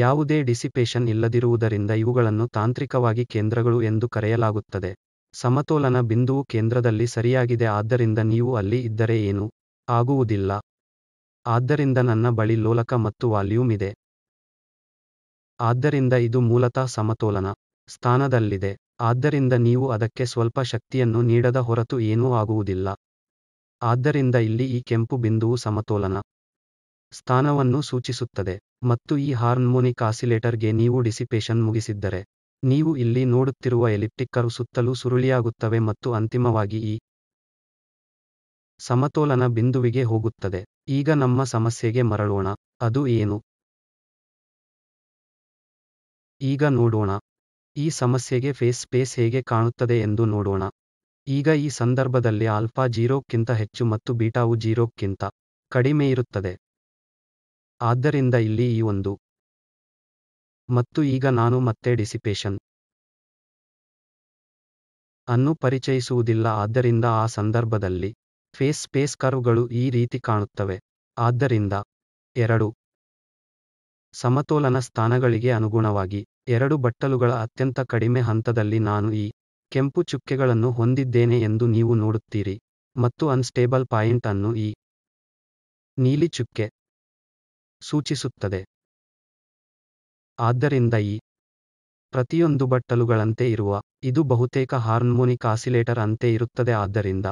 ಯಾವುದೇ ಡಿಸಿಪೇಷನ್ ಇಲ್ಲದಿರುವುದರಿಂದ ಇವುಗಳನ್ನು ತಾಂತ್ರಿಕವಾಗಿ ಕೇಂದ್ರಗಳು ಎಂದು ಕರೆಯಲಾಗುತ್ತದೆ ಸಮತೋಲನ ಬಿಂದುವು ಕೇಂದ್ರದಲ್ಲಿ ಸರಿಯಾಗಿದೆ ಆದ್ದರಿಂದ ನೀವು ಅಲ್ಲಿ ಇದ್ದರೆ ಏನು ಆಗುವುದಿಲ್ಲ ಆದ್ದರಿಂದ ನನ್ನ ಬಳಿ ಲೋಲಕ ಮತ್ತು ವಾಲ್ಯೂಮ್ ಇದೆ ಆದ್ದರಿಂದ ಇದು ಮೂಲತಃ ಸಮತೋಲನ ಸ್ಥಾನದಲ್ಲಿದೆ ಆದ್ದರಿಂದ ನೀವು ಅದಕ್ಕೆ ಸ್ವಲ್ಪ ಶಕ್ತಿಯನ್ನು ನೀಡದ ಹೊರತು ಏನೂ ಆಗುವುದಿಲ್ಲ ಆದ್ದರಿಂದ ಇಲ್ಲಿ ಈ ಕೆಂಪು ಬಿಂದುವು ಸಮತೋಲನ ಸ್ಥಾನವನ್ನು ಸೂಚಿಸುತ್ತದೆ ಮತ್ತು ಈ ಹಾರ್ಮೋನಿಕ್ ಆಸಿಲೇಟರ್ಗೆ ನೀವು ಡಿಸಿಪೇಷನ್ ಮುಗಿಸಿದ್ದರೆ ನೀವು ಇಲ್ಲಿ ನೋಡುತ್ತಿರುವ ಎಲಿಪ್ಟಿಕ್ ಸುತ್ತಲೂ ಸುರುಳಿಯಾಗುತ್ತವೆ ಮತ್ತು ಅಂತಿಮವಾಗಿ ಈ ಸಮತೋಲನ ಬಿಂದುವಿಗೆ ಹೋಗುತ್ತದೆ ಈಗ ನಮ್ಮ ಸಮಸ್ಯೆಗೆ ಮರಳೋಣ ಅದು ಏನು ಈಗ ನೋಡೋಣ ಈ ಸಮಸ್ಯೆಗೆ ಫೇಸ್ ಸ್ಪೇಸ್ ಹೇಗೆ ಕಾಣುತ್ತದೆ ಎಂದು ನೋಡೋಣ ಈಗ ಈ ಸಂದರ್ಭದಲ್ಲಿ ಆಲ್ಫಾ ಜೀರೋಕ್ಕಿಂತ ಹೆಚ್ಚು ಮತ್ತು ಬೀಟಾವು ಜೀರೋಕ್ಕಿಂತ ಕಡಿಮೆ ಇರುತ್ತದೆ ಆದ್ದರಿಂದ ಇಲ್ಲಿ ಈ ಒಂದು ಮತ್ತು ಈಗ ನಾನು ಮತ್ತೆ ಡಿಸಿಪೇಷನ್ ಅನ್ನು ಪರಿಚಯಿಸುವುದಿಲ್ಲ ಆದ್ದರಿಂದ ಆ ಸಂದರ್ಭದಲ್ಲಿ ಫೇಸ್ ಸ್ಪೇಸ್ ಕರ್ವ್ಗಳು ಈ ರೀತಿ ಕಾಣುತ್ತವೆ ಆದ್ದರಿಂದ ಎರಡು ಸಮತೋಲನ ಸ್ಥಾನಗಳಿಗೆ ಅನುಗುಣವಾಗಿ ಎರಡು ಬಟ್ಟಲುಗಳ ಅತ್ಯಂತ ಕಡಿಮೆ ಹಂತದಲ್ಲಿ ನಾನು ಈ ಕೆಂಪು ಚುಕ್ಕೆಗಳನ್ನು ಹೊಂದಿದ್ದೇನೆ ಎಂದು ನೀವು ನೋಡುತ್ತೀರಿ ಮತ್ತು ಅನ್ಸ್ಟೇಬಲ್ ಪಾಯಿಂಟ್ ಅನ್ನು ಈ ನೀಲಿ ಚುಕ್ಕೆ ಸೂಚಿಸುತ್ತದೆ ಆದ್ದರಿಂದ ಈ ಪ್ರತಿಯೊಂದು ಬಟ್ಟಲುಗಳಂತೆ ಇರುವ ಇದು ಬಹುತೇಕ ಹಾರ್ಮೋನಿಕ್ ಆಸಿಲೇಟರ್ ಅಂತೆ ಇರುತ್ತದೆ ಆದ್ದರಿಂದ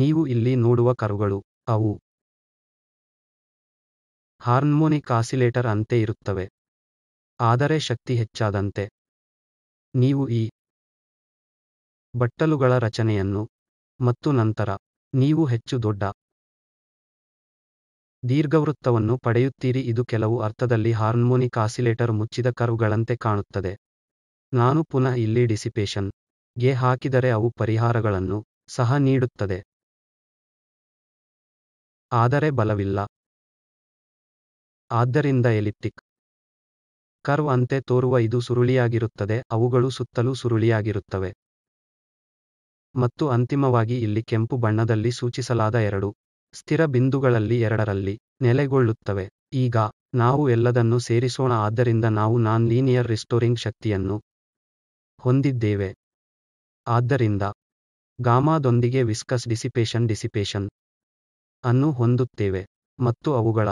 ನೀವು ಇಲ್ಲಿ ನೋಡುವ ಕರುಗಳು ಅವು ಹಾರ್ಮೋನಿಕ್ ಆಸಿಲೇಟರ್ ಅಂತೆ ಇರುತ್ತವೆ ಆದರೆ ಶಕ್ತಿ ಹೆಚ್ಚಾದಂತೆ ನೀವು ಈ ಬಟ್ಟಲುಗಳ ರಚನೆಯನ್ನು ಮತ್ತು ನಂತರ ನೀವು ಹೆಚ್ಚು ದೊಡ್ಡ ದೀರ್ಘವೃತ್ತವನ್ನು ಪಡೆಯುತ್ತೀರಿ ಇದು ಕೆಲವು ಅರ್ಥದಲ್ಲಿ ಹಾರ್ಮೋನಿಕ್ ಆಸಿಲೇಟರ್ ಮುಚ್ಚಿದ ಕರುಗಳಂತೆ ಕಾಣುತ್ತದೆ ನಾನು ಪುನಃ ಇಲ್ಲಿ ಡಿಸಿಪೇಷನ್ ಗೆ ಹಾಕಿದರೆ ಅವು ಪರಿಹಾರಗಳನ್ನು ಸಹ ನೀಡುತ್ತದೆ ಆದರೆ ಬಲವಿಲ್ಲ ಆದ್ದರಿಂದ ಎಲಿಪ್ಟಿಕ್ ಕರ್ವ್ ಅಂತೆ ತೋರುವ ಇದು ಸುರುಳಿಯಾಗಿರುತ್ತದೆ ಅವುಗಳು ಸುತ್ತಲೂ ಸುರುಳಿಯಾಗಿರುತ್ತವೆ ಮತ್ತು ಅಂತಿಮವಾಗಿ ಇಲ್ಲಿ ಕೆಂಪು ಬಣ್ಣದಲ್ಲಿ ಸೂಚಿಸಲಾದ ಎರಡು ಸ್ಥಿರ ಬಿಂದುಗಳಲ್ಲಿ ಎರಡರಲ್ಲಿ ನೆಲೆಗೊಳ್ಳುತ್ತವೆ ಈಗ ನಾವು ಎಲ್ಲದನ್ನೂ ಸೇರಿಸೋಣ ಆದ್ದರಿಂದ ನಾವು ನಾನ್ ಲೀನಿಯರ್ ರಿಸ್ಟೋರಿಂಗ್ ಶಕ್ತಿಯನ್ನು ಹೊಂದಿದ್ದೇವೆ ಆದ್ದರಿಂದ ಗಾಮಾದೊಂದಿಗೆ ವಿಸ್ಕಸ್ ಡಿಸಿಪೇಷನ್ ಡಿಸಿಪೇಷನ್ ಅನ್ನು ಹೊಂದುತ್ತೇವೆ ಮತ್ತು ಅವುಗಳ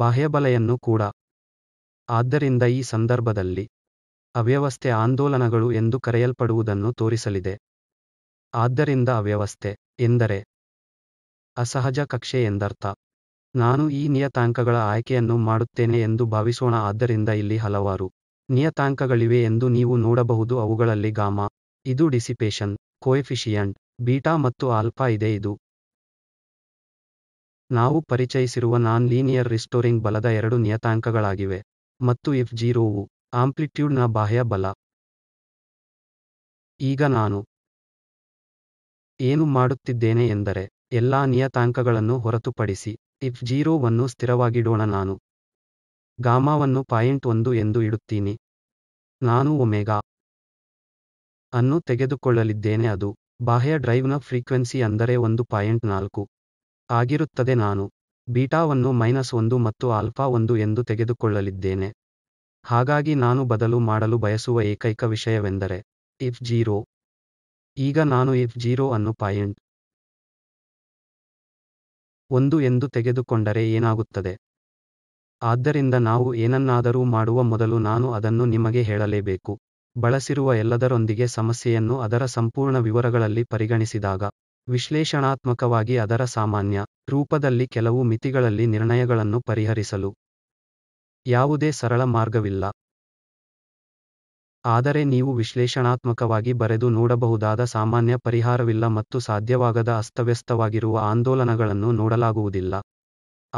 ಬಾಹ್ಯಬಲೆಯನ್ನು ಕೂಡ ಆದ್ದರಿಂದ ಈ ಸಂದರ್ಭದಲ್ಲಿ ಅವ್ಯವಸ್ಥೆ ಆಂದೋಲನಗಳು ಎಂದು ಕರೆಯಲ್ಪಡುವುದನ್ನು ತೋರಿಸಲಿದೆ ಆದ್ದರಿಂದ ಅವ್ಯವಸ್ಥೆ ಎಂದರೆ ಅಸಹಜ ಕಕ್ಷೆ ಎಂದರ್ಥ. ನಾನು ಈ ನಿಯತಾಂಕಗಳ ಆಯ್ಕೆಯನ್ನು ಮಾಡುತ್ತೇನೆ ಎಂದು ಭಾವಿಸೋಣ ಆದ್ದರಿಂದ ಇಲ್ಲಿ ಹಲವಾರು ನಿಯತಾಂಕಗಳಿವೆ ಎಂದು ನೀವು ನೋಡಬಹುದು ಅವುಗಳಲ್ಲಿ ಗಾಮ ಇದು ಡಿಸಿಪೇಷನ್ ಕೋಎಫಿಷಿಯಂಟ್ ಬೀಟಾ ಮತ್ತು ಆಲ್ಫಾ ಇದೆ ಇದು ನಾವು ಪರಿಚಯಿಸಿರುವ ನಾನ್ ಲೀನಿಯರ್ ರಿಸ್ಟೋರಿಂಗ್ ಬಲದ ಎರಡು ನಿಯತಾಂಕಗಳಾಗಿವೆ ಮತ್ತು ಇಫ್ ಜೀರೋವು ಆಂಪ್ಲಿಟ್ಯೂಡ್ನ ಬಾಹ್ಯ ಬಲ ಈಗ ನಾನು ಏನು ಮಾಡುತ್ತಿದ್ದೇನೆ ಎಂದರೆ ಎಲ್ಲಾ ನಿಯತಾಂಕಗಳನ್ನು ಹೊರತುಪಡಿಸಿ ಇಫ್ ಜೀರೋವನ್ನು ಸ್ಥಿರವಾಗಿಡೋಣ ನಾನು ಗಾಮಾವನ್ನು ಪಾಯಿಂಟ್ ಒಂದು ಎಂದು ಇಡುತ್ತೀನಿ ನಾನು ಒಮೆಗಾ ಅನ್ನು ತೆಗೆದುಕೊಳ್ಳಲಿದ್ದೇನೆ ಅದು ಬಾಹ್ಯ ಡ್ರೈವ್ನ ಫ್ರೀಕ್ವೆನ್ಸಿ ಅಂದರೆ ಒಂದು ಪಾಯಿಂಟ್ ನಾಲ್ಕು ಆಗಿರುತ್ತದೆ ನಾನು ಬೀಟಾವನ್ನು ಮೈನಸ್ ಒಂದು ಮತ್ತು ಆಲ್ಫಾ ಒಂದು ಎಂದು ತೆಗೆದುಕೊಳ್ಳಲಿದ್ದೇನೆ ಹಾಗಾಗಿ ನಾನು ಬದಲು ಮಾಡಲು ಬಯಸುವ ಏಕೈಕ ವಿಷಯವೆಂದರೆ ಇಫ್ ಜೀರೋ ಈಗ ನಾನು ಇಫ್ ಜೀರೋ ಅನ್ನು ಪಾಯಿಂಟ್ ಒಂದು ಎಂದು ತೆಗೆದುಕೊಂಡರೆ ಏನಾಗುತ್ತದೆ ಆದ್ದರಿಂದ ನಾವು ಏನನ್ನಾದರೂ ಮಾಡುವ ಮೊದಲು ನಾನು ಅದನ್ನು ನಿಮಗೆ ಹೇಳಲೇಬೇಕು ಬಳಸಿರುವ ಎಲ್ಲದರೊಂದಿಗೆ ಸಮಸ್ಯೆಯನ್ನು ಅದರ ಸಂಪೂರ್ಣ ವಿವರಗಳಲ್ಲಿ ಪರಿಗಣಿಸಿದಾಗ ವಿಶ್ಲೇಷಣಾತ್ಮಕವಾಗಿ ಅದರ ಸಾಮಾನ್ಯ ರೂಪದಲ್ಲಿ ಕೆಲವು ಮಿತಿಗಳಲ್ಲಿ ನಿರ್ಣಯಗಳನ್ನು ಪರಿಹರಿಸಲು ಯಾವುದೇ ಸರಳ ಮಾರ್ಗವಿಲ್ಲ ಆದರೆ ನೀವು ವಿಶ್ಲೇಷಣಾತ್ಮಕವಾಗಿ ಬರೆದು ನೋಡಬಹುದಾದ ಸಾಮಾನ್ಯ ಪರಿಹಾರವಿಲ್ಲ ಮತ್ತು ಸಾಧ್ಯವಾಗದ ಅಸ್ತವ್ಯಸ್ತವಾಗಿರುವ ಆಂದೋಲನಗಳನ್ನು ನೋಡಲಾಗುವುದಿಲ್ಲ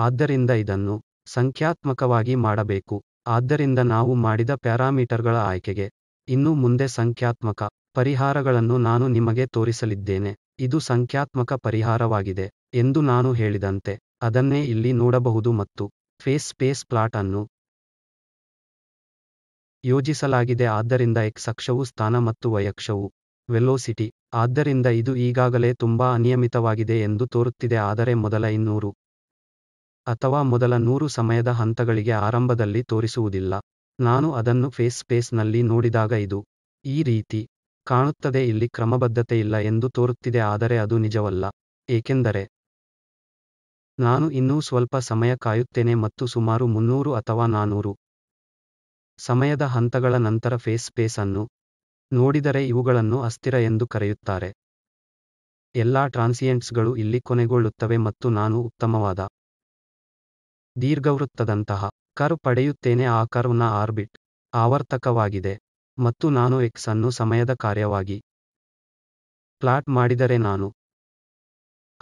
ಆದ್ದರಿಂದ ಇದನ್ನು ಸಂಖ್ಯಾತ್ಮಕವಾಗಿ ಮಾಡಬೇಕು ಆದ್ದರಿಂದ ನಾವು ಮಾಡಿದ ಪ್ಯಾರಾಮೀಟರ್ಗಳ ಆಯ್ಕೆಗೆ ಇನ್ನು ಮುಂದೆ ಸಂಖ್ಯಾತ್ಮಕ ಪರಿಹಾರಗಳನ್ನು ನಾನು ನಿಮಗೆ ತೋರಿಸಲಿದ್ದೇನೆ ಇದು ಸಂಖ್ಯಾತ್ಮಕ ಪರಿಹಾರವಾಗಿದೆ ಎಂದು ನಾನು ಹೇಳಿದಂತೆ ಅದನ್ನೇ ಇಲ್ಲಿ ನೋಡಬಹುದು ಮತ್ತು ಫೇಸ್ ಸ್ಪೇಸ್ ಪ್ಲಾಟ್ ಅನ್ನು ಯೋಜಿಸಲಾಗಿದೆ ಆದ್ದರಿಂದ ಎಕ್ಸ್ ಅಕ್ಷವು ಸ್ಥಾನ ಮತ್ತು ವೈಯಕ್ಷವು ಅಕ್ಷವು ವೆಲೋಸಿಟಿ ಆದ್ದರಿಂದ ಇದು ಈಗಾಗಲೇ ತುಂಬಾ ಅನಿಯಮಿತವಾಗಿದೆ ಎಂದು ತೋರುತ್ತಿದೆ ಆದರೆ ಮೊದಲ ಇನ್ನೂರು ಅಥವಾ ಮೊದಲ ನೂರು ಸಮಯದ ಹಂತಗಳಿಗೆ ಆರಂಭದಲ್ಲಿ ತೋರಿಸುವುದಿಲ್ಲ ನಾನು ಅದನ್ನು ಫೇಸ್ ಸ್ಪೇಸ್ನಲ್ಲಿ ನೋಡಿದಾಗ ಇದು ಈ ರೀತಿ ಕಾಣುತ್ತದೆ ಇಲ್ಲಿ ಕ್ರಮಬದ್ಧತೆಯಿಲ್ಲ ಎಂದು ತೋರುತ್ತಿದೆ ಆದರೆ ಅದು ನಿಜವಲ್ಲ ಏಕೆಂದರೆ ನಾನು ಇನ್ನೂ ಸ್ವಲ್ಪ ಸಮಯ ಕಾಯುತ್ತೇನೆ ಮತ್ತು ಸುಮಾರು ಮುನ್ನೂರು ಅಥವಾ ನಾನೂರು ಸಮಯದ ಹಂತಗಳ ನಂತರ ಫೇಸ್ ಸ್ಪೇಸ್ ಅನ್ನು ನೋಡಿದರೆ ಇವುಗಳನ್ನು ಅಸ್ಥಿರ ಎಂದು ಕರೆಯುತ್ತಾರೆ ಎಲ್ಲಾ ಟ್ರಾನ್ಸಿಯೆಂಟ್ಸ್ಗಳು ಇಲ್ಲಿ ಕೊನೆಗೊಳ್ಳುತ್ತವೆ ಮತ್ತು ನಾನು ಉತ್ತಮವಾದ ದೀರ್ಘವೃತ್ತದಂತಹ ಕರು ಪಡೆಯುತ್ತೇನೆ ಆ ಕರ್ವ್ನ ಆರ್ಬಿಟ್ ಆವರ್ತಕವಾಗಿದೆ ಮತ್ತು ನಾನು ಎಕ್ಸ್ ಅನ್ನು ಸಮಯದ ಕಾರ್ಯವಾಗಿ ಪ್ಲಾಟ್ ಮಾಡಿದರೆ ನಾನು